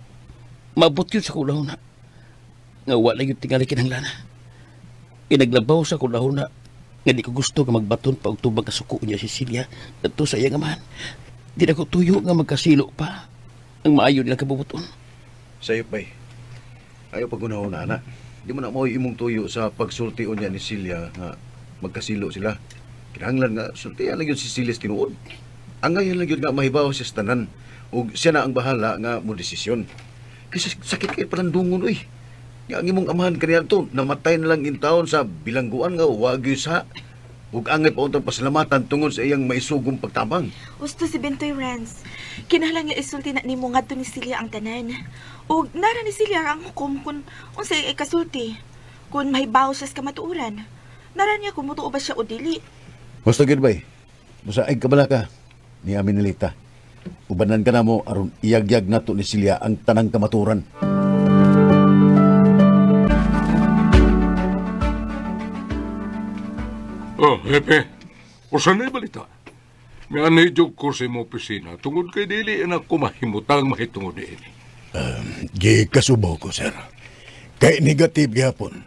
mabot yun sa kulahuna. na. Nga wala yung tingali kinanglan. Inaglabaw sa kulahuna, na nga di ko gusto nga magbaton pa og tubag ka suko niya si Silya dadto sa iyang amahan. Di na ko tuyo nga magkasilo pa ang maayo nilang kabubuton. Sayop bay, ayaw pag una na. Di mo na mo imong tuyo sa pagsulti niya ni Silya nga magkasilo sila. Kinahanglan nga sultihan lang yun si Silis tinuod. Ang ngayon lang yun nga mahibaw sa tanan. ug siya na ang bahala nga mo desisyon. Kasi sakit kay palandungon uy. Nga ang imong amahan kaniya to namatay na lang in town sa bilangguan nga wagyu sa ug angay pa untang pasalamatan tungod sa iyang maisugong pagtabang. Usto si Bentoy Renz. Kinahanglan nga isulti na nimo ngadto ni Silya ang tanan. O nara ni Silyar ang hukom kung unsay ay kasulti. Kung mahibaw siya sa kamatuuran. Nara niya kung mutuo ba siya o dili. Basta goodbye. bay. Basta ay kabala ka ni amin nilita. Ubanan ka na mo aron iyagyag nato ni Silya ang tanang kamaturan. Oh, Hepe. Usa na balita. May anay jog ko sa imong opisina tungod kay dili na kumahimutang mahitungod ni ini. Um, di kasubo ko, sir. Kay negative gihapon.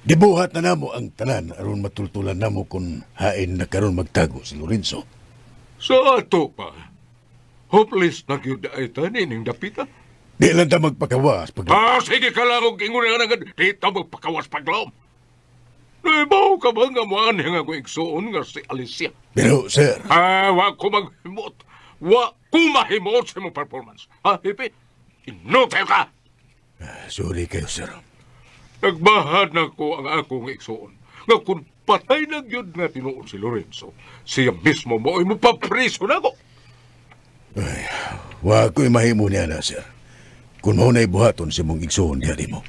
Dibuhat na namo ang tanan aron matultulan namo kung hain na karon magtago si Lorenzo. Sa ato pa. Hopeless na gyud ay tanin ning dapita. Di lang ta magpakawas pag... Ah, sige ka lang kung ingon nga agad. Di ta magpakawas paglaom. Naibaw ka ba nga mga nga ko iksoon nga si Alicia? Pero, sir... Ah, wa ko maghimot. Wa ko mahimot sa mong performance. Ha, Hipi? Inutay ka! Ah, sorry kayo, sir. Nagbahan ako ang akong iksoon. Nga kung patay na yun nga tinuon si Lorenzo, siya mismo mo ay mapapriso na ako. Ay, wa ko'y mahimo niya na, sir. Kung mo na'y buhaton si mong iksoon niya mo.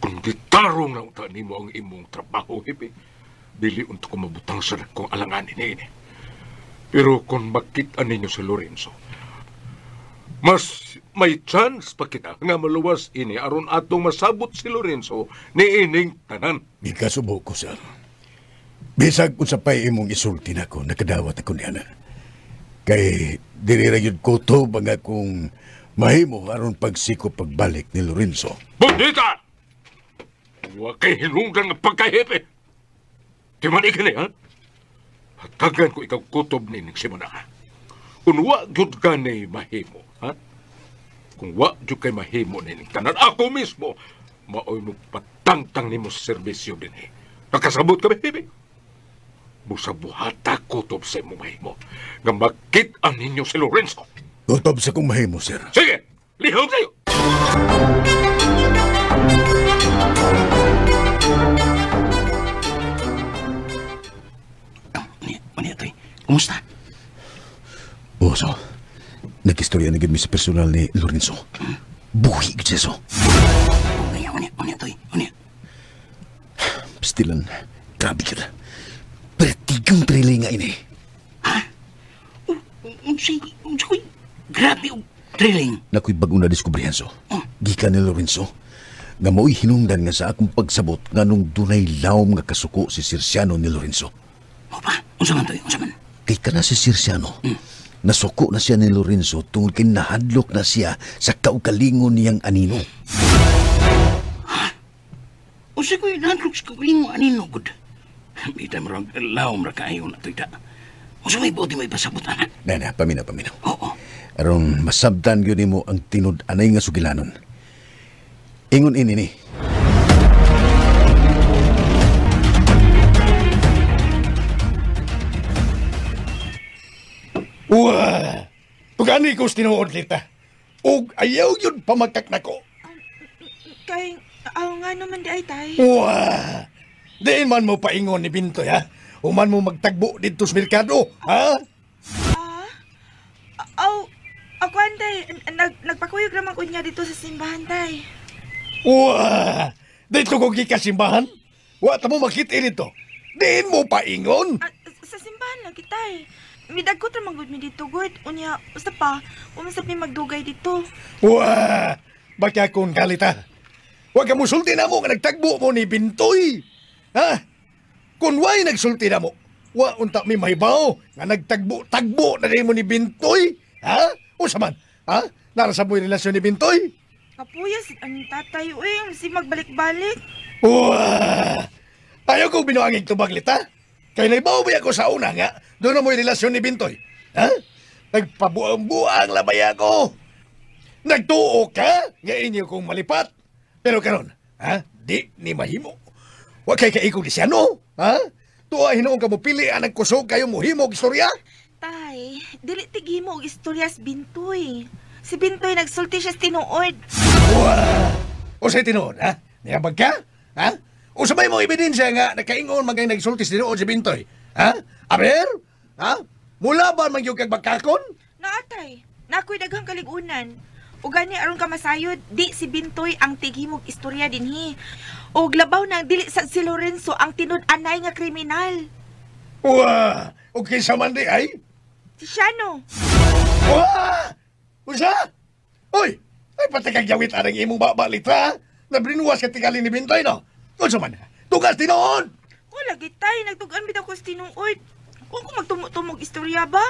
Kung gitarong na utan mo ang imong trabaho, hibi, dili unta ko mabutang sa kong alanganin ni ini. Pero kung makita ninyo si Lorenzo, mas may chance pa kita nga maluwas ini aron atong masabot si Lorenzo ni ining tanan. Gikasubo ko, sir. Bisag unsa pay imong isulti ko, nakadawat ako ni ana. Kay diri ra ko to bang akong mahimo aron pagsiko pagbalik ni Lorenzo. Bundita! Wa kay hinungdan nga pagkahipe. Timan ikini, ha? Hatagan ko ikaw kutob ni ning simana. Unwa gyud ganay mahimo kung wa jud kay mahimo nining tanan ako mismo, maoy mo patangtang nimo serbisyo dinhi. Eh. Nakasabot kami, hibi. Musabuhata kutob sa imong mahimo nga makit-an ninyo si Lorenzo. Kutob sa kong mahimo, sir. Sige, lihom Atoy. Ah, Kumusta? Boso. Nagistorya na gid sa personal ni Lorenzo. Buhi gid siya so. Ngayon, unya, unya, toy, unya. Pastilan, grabe gid. Pertigang trili nga ini. Ha? Unsay, unsay, grabe og thrilling. Nakoy bago na diskubrihan so. Oh. Gikan ni Lorenzo nga mo'y hinungdan nga sa akong pagsabot nga nung dunay laom nga kasuko si Sirsiano ni Lorenzo. O unsa man to, unsa man? Kay kana si Sirsiano. Mm. Nasuko na siya ni Lorenzo tungod kay nahadlok na siya sa kaugalingon niyang anino. Ha? Ah, o siya ko'y nahadlok sa kaukalingon anino, good. Bita mo rin, lao mo na ito ita. O siya may body may pasabot, Na, na, paminaw, paminaw. Oo. Aron, masabdan yun mo ang tinud anay nga sugilanon. Ingon ini ni, Uwa! Pagani ko tinuod kita. Ug ayaw yun pamagkak nako. Kay, aw nga naman di ay tay. Uwa! Diin man mo paingon ni Binto, ha? Uman mo magtagbo dito sa merkado, ha? Ah? Aw, ako antay, nag, nagpakuyog naman ko niya dito sa simbahan tay. Uwa! Dito ko gikasimbahan? Wa ta mo makita dito. Diin mo paingon? Ah, sa simbahan lang kita eh. Midagkot ra manggod mi dito, good. Unya, usta pa, umasap ni magdugay dito. Wah! Bakit akong kalita? Huwag ka mo sulti na mo nga nagtagbo mo ni Bintoy. Ha? Kung wa'y nagsulti na mo, wa unta mi mahibaw nga nagtagbo-tagbo na rin mo ni Bintoy. Ha? O saman, ha? Narasa mo yung relasyon ni Bintoy? Kapuya, si anong tatay, uy, si magbalik-balik. Wah! Ayaw kong binuangig tubaglit, ha? Kaya naibaw ba ako sa una nga doon mo'y relasyon ni Bintoy. Ha? Nagpabuang-buang labay ko. Nagtuo ka nga inyo kong malipat. Pero karon, ha? Di ni mahimo. Wa kay kaiko ni siya, no? Ha? Tuwa hinoon ka mo pili ang ah, nagkusog kayo mo himog istorya? Tay, dili tighimo og istorya si Bintoy. Si Bintoy nagsulti siya sa tinuod. O sa tinuod, ha? Niyabag ka? Ha? O sabay mo ebidensya nga nakaingon magay nagsulti sa tinuod si Bintoy. Ha? Aber? Ha? Mula ba man yung kag magkakon? Naatay. Nakoy daghang kaligunan. O gani aron ka masayod, di si Bintoy ang tighimog istorya dinhi. O labaw nang dili sa si Lorenzo ang tinud-anay nga kriminal. Wa! Okay sa man di ay? Si Shano. Wah! Usa? Oy! Ay patay kag yawit arang imong litra. Nabrinwas ka tingali ni Bintoy no. Unsa man? Tugas tinuon. Ko gitay tay nagtugan bitaw ko tinuod. Kung ko magtumog-tumog istorya ba?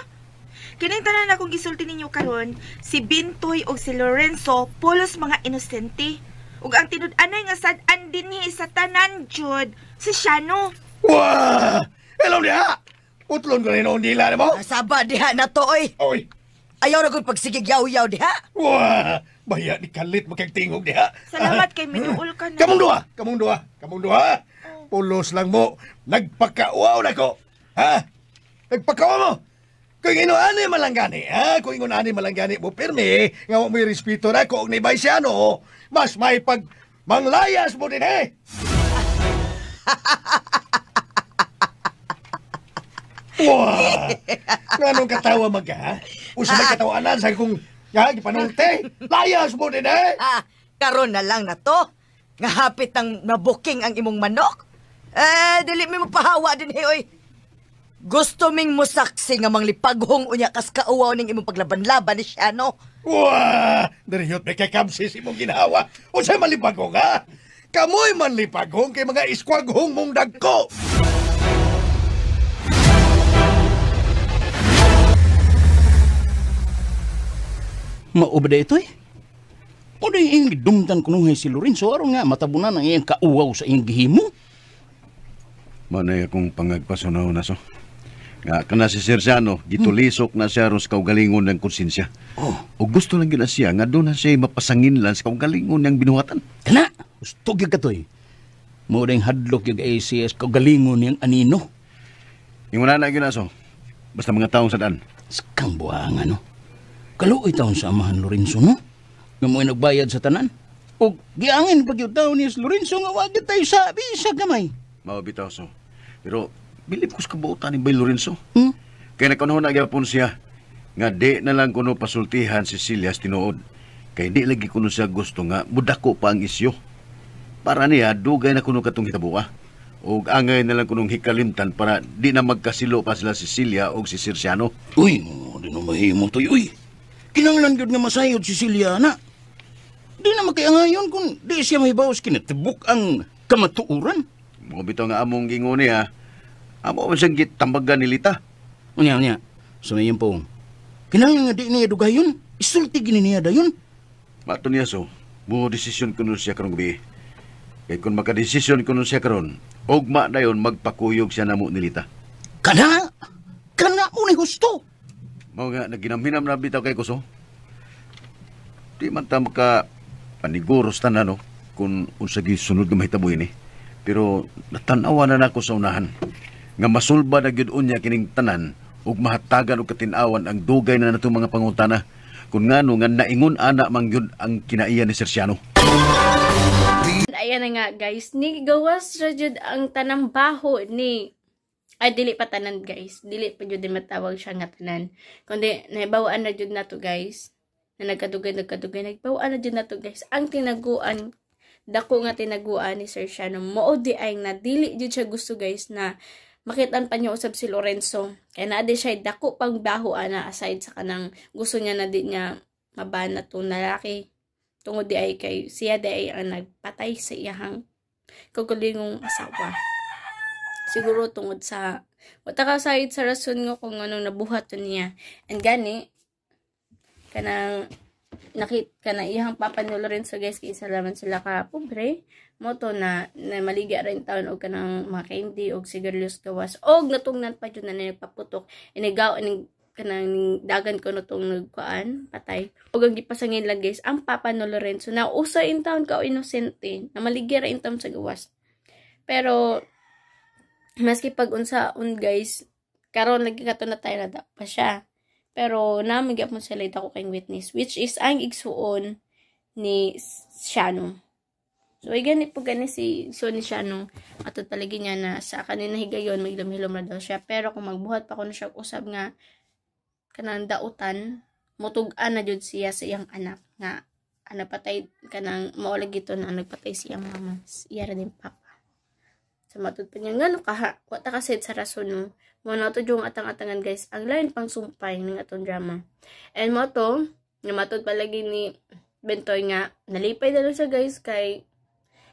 Kining tanan akong gisulti ninyo karon si Bintoy o si Lorenzo polos mga inosente. Ug ang tinud-anay nga sad-an dinhi sa tanan jud si Shano. Wah! Hello diha. Utlon ko rin ang dila mo. Saba diha na to oy. Oy. Ayaw na kong pagsigigyaw-yaw diha. Wah! Baya di kalit magkagtingog diha. Salamat kay minuol ka na. Kamong duha! Kamong duha! Kamong duha! Oh. Pulos lang mo. Nagpakauaw na ko. Ha? Nagpakawa mo! Kung inuani malanggani, ha? Kung inuani malanggani mo, pirmi, nga mo may respeto na kung ni no? mas may pag manglayas mo din, eh! wow! Anong katawa mag, ha? Usa may katawanan sa kung, ya, gipanulti, layas mo din, eh! Ah, karon na lang na to. Nga hapit ang nabuking ang imong manok. Eh, dili mi mo pahawa din, eh, oy. Gusto ming musaksi nga manglipaghong unya kas kauaw ning imong paglaban-laban ni siya, no? Wah! Dariyot may kakamsis imong ginawa. O sa malipaghong, ha? Kamoy manlipaghong kay mga iskwaghong mong dagko! Maubda ito eh. Ano yung dumtan ko nung si Lorenzo? Aron nga, matabunan ang iyang kauwaw sa iyang gihimo. Manay akong pangagpasunaw na so. Nga kana si Sir Sano, gitulisok na siya ros kaugalingon ng konsensya. Oh. O gusto lang gina siya nga doon na siya mapasangin lang sa kaugalingon ng binuhatan. Kana, gusto gyud katoy. Mo ding hadlok yung ACS kaugalingon yung anino. Yung wala na gyud aso. Basta mga taong sa daan. Skang buhang ano. Kaluoy taon sa amahan Lorenzo no. Nga mo nagbayad sa tanan. O giangin pag yung taon ni Lorenzo nga wag tayo sabi sa kamay. Mao bitaw so. Pero Bilip ko sa kabuotan ni Bay Lorenzo. Hmm? Kaya nakanuhon na gyapon siya nga di na lang kuno pasultihan si Silyas tinuod. Kay di lagi kuno siya gusto nga budako pa ang isyo. Para niya, dugay na kuno katong hitabuka. O angay na lang kunong hikalimtan para di na magkasilo pa sila si Silya o si Sirciano. Uy, di na mahimo to, uy. Kinanglan yun nga masayod si Silya na. Di na makiangayon kung di siya mahibaw kinatibok ang kamatuuran. Mga bitaw nga among ginguni niya, Amo man siyang gitambagan nilita. Lita. Unya, unya. Sumayon po. Kinahanglan nga di niya dugayon. Isulti gini niya dayon. Mato niya so, mo desisyon kuno siya karong gabi. Kay kung makadesisyon kuno siya karon, ugma dayon magpakuyog siya namo nilita. Kana! Kana unay husto! Mao nga, naginamhinam na bitaw kay Kuso. Di man ta maka paniguros tanan no kung unsagi sunod nga mahitabo ini. Eh. Pero natanawa na nako sa unahan nga masulba na gyud unya kining tanan ug mahatagan og katinawan ang dugay na natong mga pangutana kun ngano nga naingon ana man gyud ang kinaiya ni Sersiano. Ayan na nga guys, ni gawas ra jud ang tanang baho ni ay dili pa tanan guys. Dili pa jud matawag siya nga tanan. Kundi nahibawaan na jud nato guys na nagkadugay nagkadugay nagbawaan na jud nato guys. Ang tinaguan dako nga tinaguan ni Sir Shannon mo di ay na dili jud siya gusto guys na makitaan pa niyo usab si Lorenzo. Kaya na di siya dako pang baho ana aside sa kanang gusto niya na di niya mabana to lalaki. Tungod di ay kay siya di ay ang nagpatay sa iyang kagulingong asawa. Siguro tungod sa wataka side sa rason nga kung anong nabuhat niya. And gani kanang nakit ka na iyang papanulo rin so guys kay salamat sila ka pobre to na, na maligya rin taon og kanang mga candy og sigarilyos gawas og natungnan pa jud na nagpaputok inigaw inig kanang dagan ko no tong nagkuan patay og ang gipasangin lang guys ang papa no Lorenzo na usa in town ka inosente na maligya ra in town sa gawas pero maski pag unsa un guys karon lagi kato na tayo na pa siya pero namagyap mo sila ko kay witness. Which is ang igsuon ni Shano. So, ay ganit po ganit si Sony ni Shano. At palagi niya na sa kanina higayon, maglumhilom na daw siya. Pero kung magbuhat pa ko na siya, usab nga kanang dautan, mutugan na jud siya sa iyang anak nga anapatay kanang maulag ito na nagpatay siyang mama. Iya din papa. Sa matod pa niya, ngano kaha? Wata kasid sa rason mo. Mga to jung atang-atangan guys. Ang lain pang sumpay ng atong drama. And mo to, nga matod palagi ni Bentoy nga, nalipay na lang siya guys kay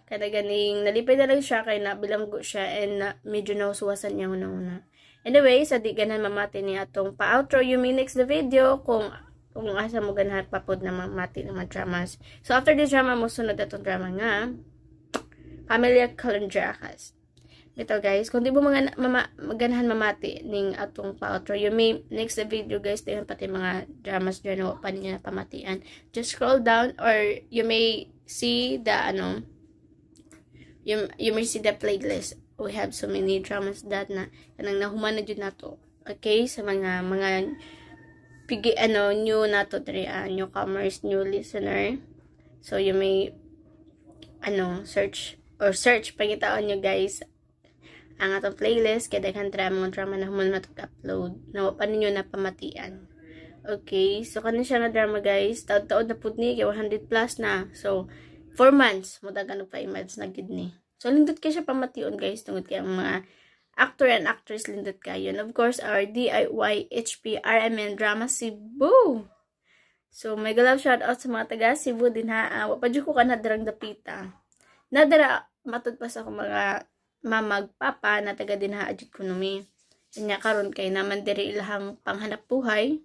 kada ganing nalipay na lang siya kay nabilanggo siya and na, medyo nausuwasan niya una-una. Anyway, sa di ganan mamati ni atong pa-outro you minix the video kung kung asa mo ganahan papod na mamati ng mga dramas. So after this drama mo sunod atong drama nga Familia Kalandrakas. Ito guys, kung di mo mga mama, maganahan mamati ning atong pa-outro, you may next video guys, tingnan pati mga dramas dyan o pa niya pamatian. Just scroll down or you may see the ano, you, you may see the playlist. We have so many dramas that na, kanang nahuman na dyan na to. Okay, sa mga, mga, pigi, ano, new na to, tari, uh, ah, newcomers, new listener. So, you may, ano, search, or search, pangitaan nyo guys, ang atong playlist kay daghan tra mga drama na human matug upload na pa ninyo na pamatian okay so kanin siya na drama guys taud-taud na pud ni kay 100 plus na so 4 months mo dagan pa imads na gid ni so lindot kay siya pamatian guys tungod kay ang mga actor and actress lindot kayo and of course our DIY HP RMN drama Cebu so mega love shout out sa mga taga Cebu din ha uh, ah, wapadyo ko ka na darang dapita nadara matod pa sa mga mamagpapa na taga dinha adjud kunumi nya karon kay naman diri ilhang panghanap buhay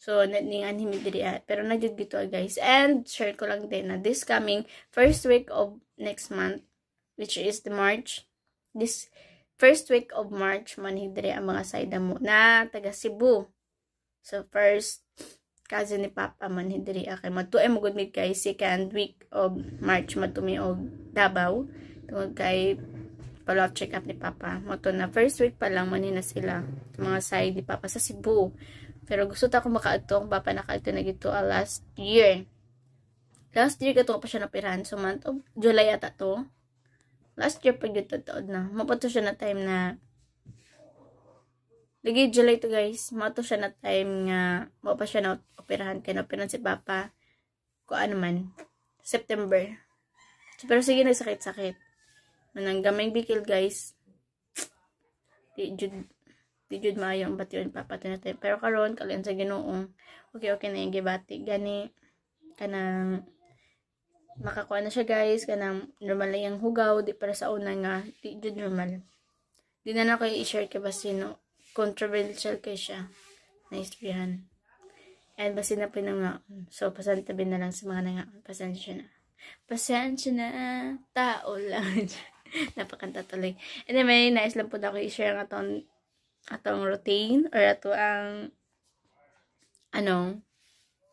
so naningan himi diri ah. pero na jud bito guys and share ko lang din na this coming first week of next month which is the March this first week of March man diri ang mga side mo na taga Cebu so first kasi ni Papa man hidri ah. kay matuay mo gud mid kay second week of March matumi og Davao tungod kay follow-up check-up ni Papa. Moto na first week pa lang manina sila. Mga side ni Papa sa Cebu. Pero gusto ta ko makaadtong Papa nakaadto na gito uh, last year. Last year gato pa siya napirahan. So month of July ata to. Last year pa gito taod na. Mapato siya na time na Lagi July to guys. Mato siya na time nga mapa siya na operahan kay operahan si Papa. Ko ano man. September. pero sige nagsakit-sakit. Manang gamay bikil guys. Di jud di jud maayo ang bation papatuon natin. Pero karon kalian sa Ginoo. Okay okay na yung gibati gani kanang makakuha na siya guys kanang normal lang yung hugaw di para sa una nga di jud normal di na na kayo i-share kay basino controversial kay siya na istoryahan and basin na pinangaon so pasantabi na lang sa mga nangaon pasensya na pasensya na tao lang Napakanta tuloy. Anyway, nice lang po na ako i-share ang atong, atong routine or ato ang ano,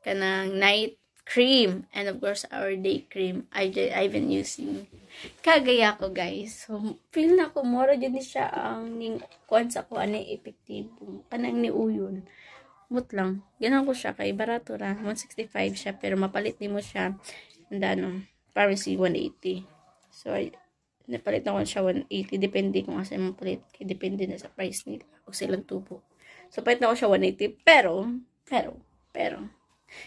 kanang night cream and of course our day cream I I've been using kagaya ko guys so feel na ko mora jud ni siya ang ning kuan sa ko ani effective kanang ni uyon mut lang ganun ko siya kay barato ra 165 siya pero mapalit nimo siya and ano um, pharmacy 180 so napalitan ko siya 180 depende kung asa yung palit depende na sa price nila o silang tubo so palit na ako siya 180 pero pero pero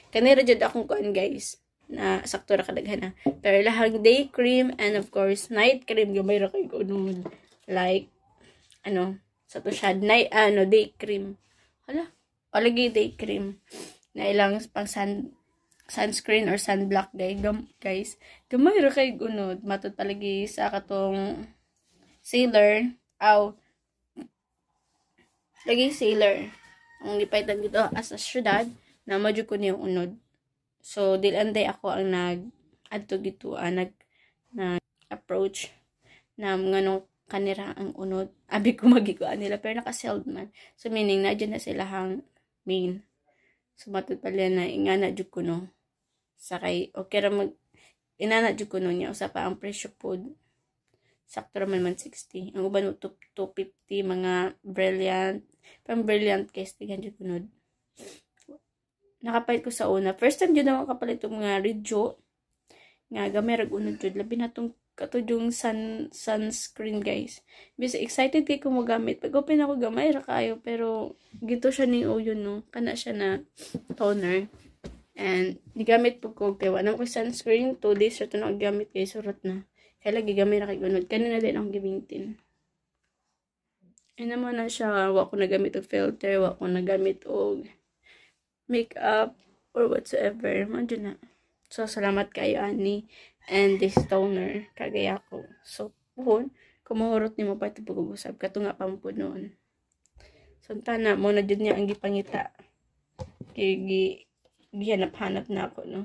kanira jud akong kuan guys na sakto ra kadaghan na pero lahang day cream and of course night cream gamay ra kay kunon like ano sa to siya night ano day cream hala o day cream na ilang pang sand, sunscreen or sunblock day guys gamay ra kay unod matud palagi sa katong sailor aw lagi sailor ang lipaitan dito as a syudad na madyo ko niya unod so dilanday ako ang nag adto gitu ah, nag na approach na nganong kanira ang unod abi ko magiguan nila pero naka-sealed man so meaning na dyan na sila hang main sumatod pala na ingana jud ko no sakay okay ra mag inana jud ko no nya usa pa ang presyo pod sakto ra man 60 ang uban 250 mga brilliant pang brilliant case tigan jud kunod nakapalit ko sa una first time jud ako kapalit og mga rejo nga gamay rag unod jud labi na tong katujong sun, sunscreen guys. Bis excited kay kumagamit. Pag open ako gamay ra kayo pero gito siya ning uyon no. Kana siya na toner. And nigamit po ko kay wala ko sunscreen 2 days ra to na gamit kay surat na. Kaya lagi gamay ra kay gunod. Kanina din akong gibingtin. Ay naman na siya, wa ko nagamit og filter, wa ko nagamit og makeup or whatsoever. Mandiyan na. So, salamat kayo, Ani and this toner kagaya ko. So, puhon, kumuhurot ni mo pa ito pag Kato nga pa mo noon. So, tana, mo na dyan niya ang gipangita. Kigi, gihanap-hanap na ako, no?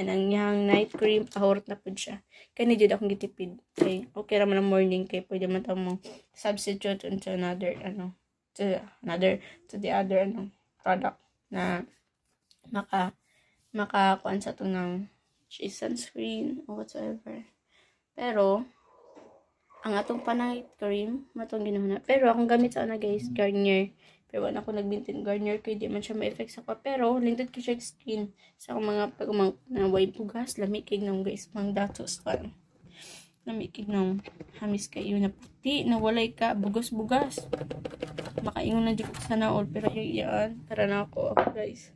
And ang yang night cream, pahurot na po siya. Kani dyan akong gitipid. Okay, okay raman ang morning kay pwede man tayo mong substitute into another, ano, to another, to the other, ano, product na maka, makakuan sa ito is sunscreen or whatsoever. Pero, ang atong panangit cream, matong ginuhuna. Pero, akong gamit sa na guys, Garnier. Pero, wala ko nagbintin Garnier kay di man siya ma-effect sa pa. Pero, lindot ko siya skin sa akong mga pag na naway pugas, lamikig nung guys, mang datos kan. Lamikig nung hamis kayo na puti, nawalay ka, bugas-bugas. Makaingon na di ko sana all, pero yung iyan, para na ako, ako guys.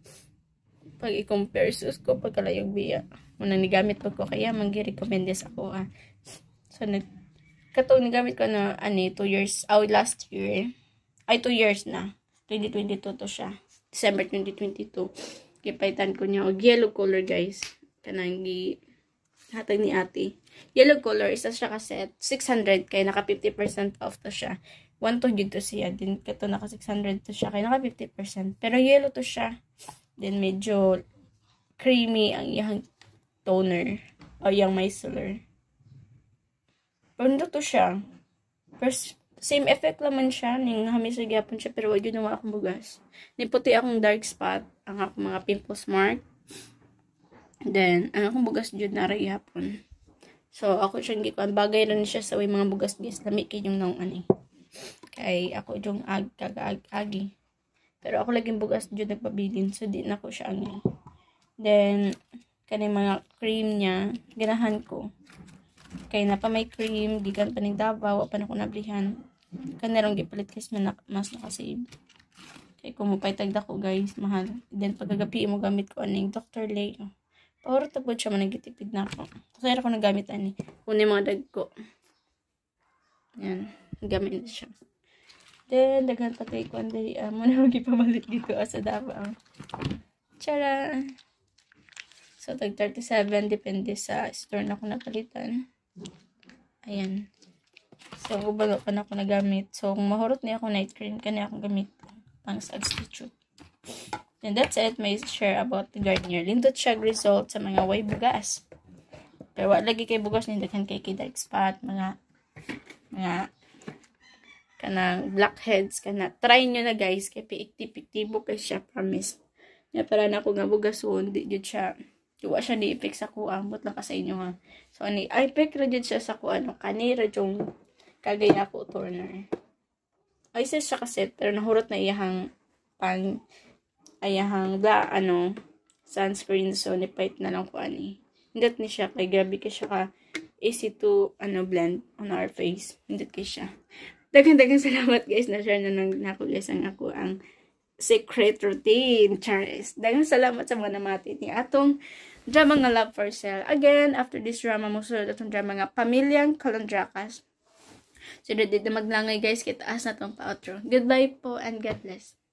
Pag i-compare sus ko, pagkalayog biya unang nigamit pag ko kaya manggi-recommendis ako ah. So nag katong nigamit ko na ani 2 eh, years out ah, oh, last year. Ay 2 years na. 2022 to siya. December 2022. Gipaitan ko niya og oh, yellow color guys. Kanang hatag ni ate. Yellow color isa siya kasi 600 kay naka 50% off to siya. 1 to siya. Din kato naka 600 to siya kay naka 50%. Pero yellow to siya. Then medyo creamy ang iyang toner o oh, yung micellar. Banda to siya. First, same effect naman siya ning hami sa gyapon siya pero wag yun nawa akong bugas. Ni puti akong dark spot, ang akong mga pimples mark. Then, ang akong bugas jud na ra So ako siyang gikuan bagay rin siya sa way mga bugas guys lami kay yung nang ani. Kay ako jung ag kag agi. Pero ako laging bugas jud nagpabilin so di na ko siya ani. Then kani mga cream niya ganahan ko kay na pa may cream gikan pa ning Davao pa na ko nablihan kanirong gipalit kasi na mas nakasave kay kumupay tagda ko guys mahal then pagagapi mo gamit ko aning Dr. Lay oh. Or tagod siya managitipid na ako. Kasi ako nagamit ani. Kunin mga dag ko. Yan. Gamit na siya. Then, daghan patay ko ang dali. Ah, muna magipamalit dito ah, sa Davao. Tara! So, tag 37, depende sa store na ko napalitan. Ayan. So, ubalo pa na ako nagamit. So, kung mahurot niya ako night cream, kanya akong gamit pang substitute. And that's it. May share about the gardener. Lindot siya result sa mga way bugas. Pero wala lagi kay bugas, nindaghan kay K-Dark Spot, mga, mga, kanang blackheads, kana. Try nyo na guys, kay piikti-piktibo kay siya, promise. Nga para na ako nga bugasun, di yun siya, Diwa siya ni Ipek sa Amot lang ka sa inyo ha. So, ni Ipek ra dyan siya sa kuano. Ano, kanira yung kagaya ko turner. Ay, siya siya kasi, pero nahurot na iyahang pang, ayahang da, ano, sunscreen. So, ni nipait na lang ko ani. Hindi ni siya, kay grabe ka siya ka easy to, ano, blend on our face. Hindi ka siya. Dagang-dagang salamat guys na share na nang nakulis ang ako ang secret routine, Charles. Dagang salamat sa mga namati ni atong drama nga love for sale. Again, after this drama, musulod atong drama nga Pamilyang Kalandrakas. So, dito maglangay guys, kitaas na tong pa-outro. Goodbye po and God bless.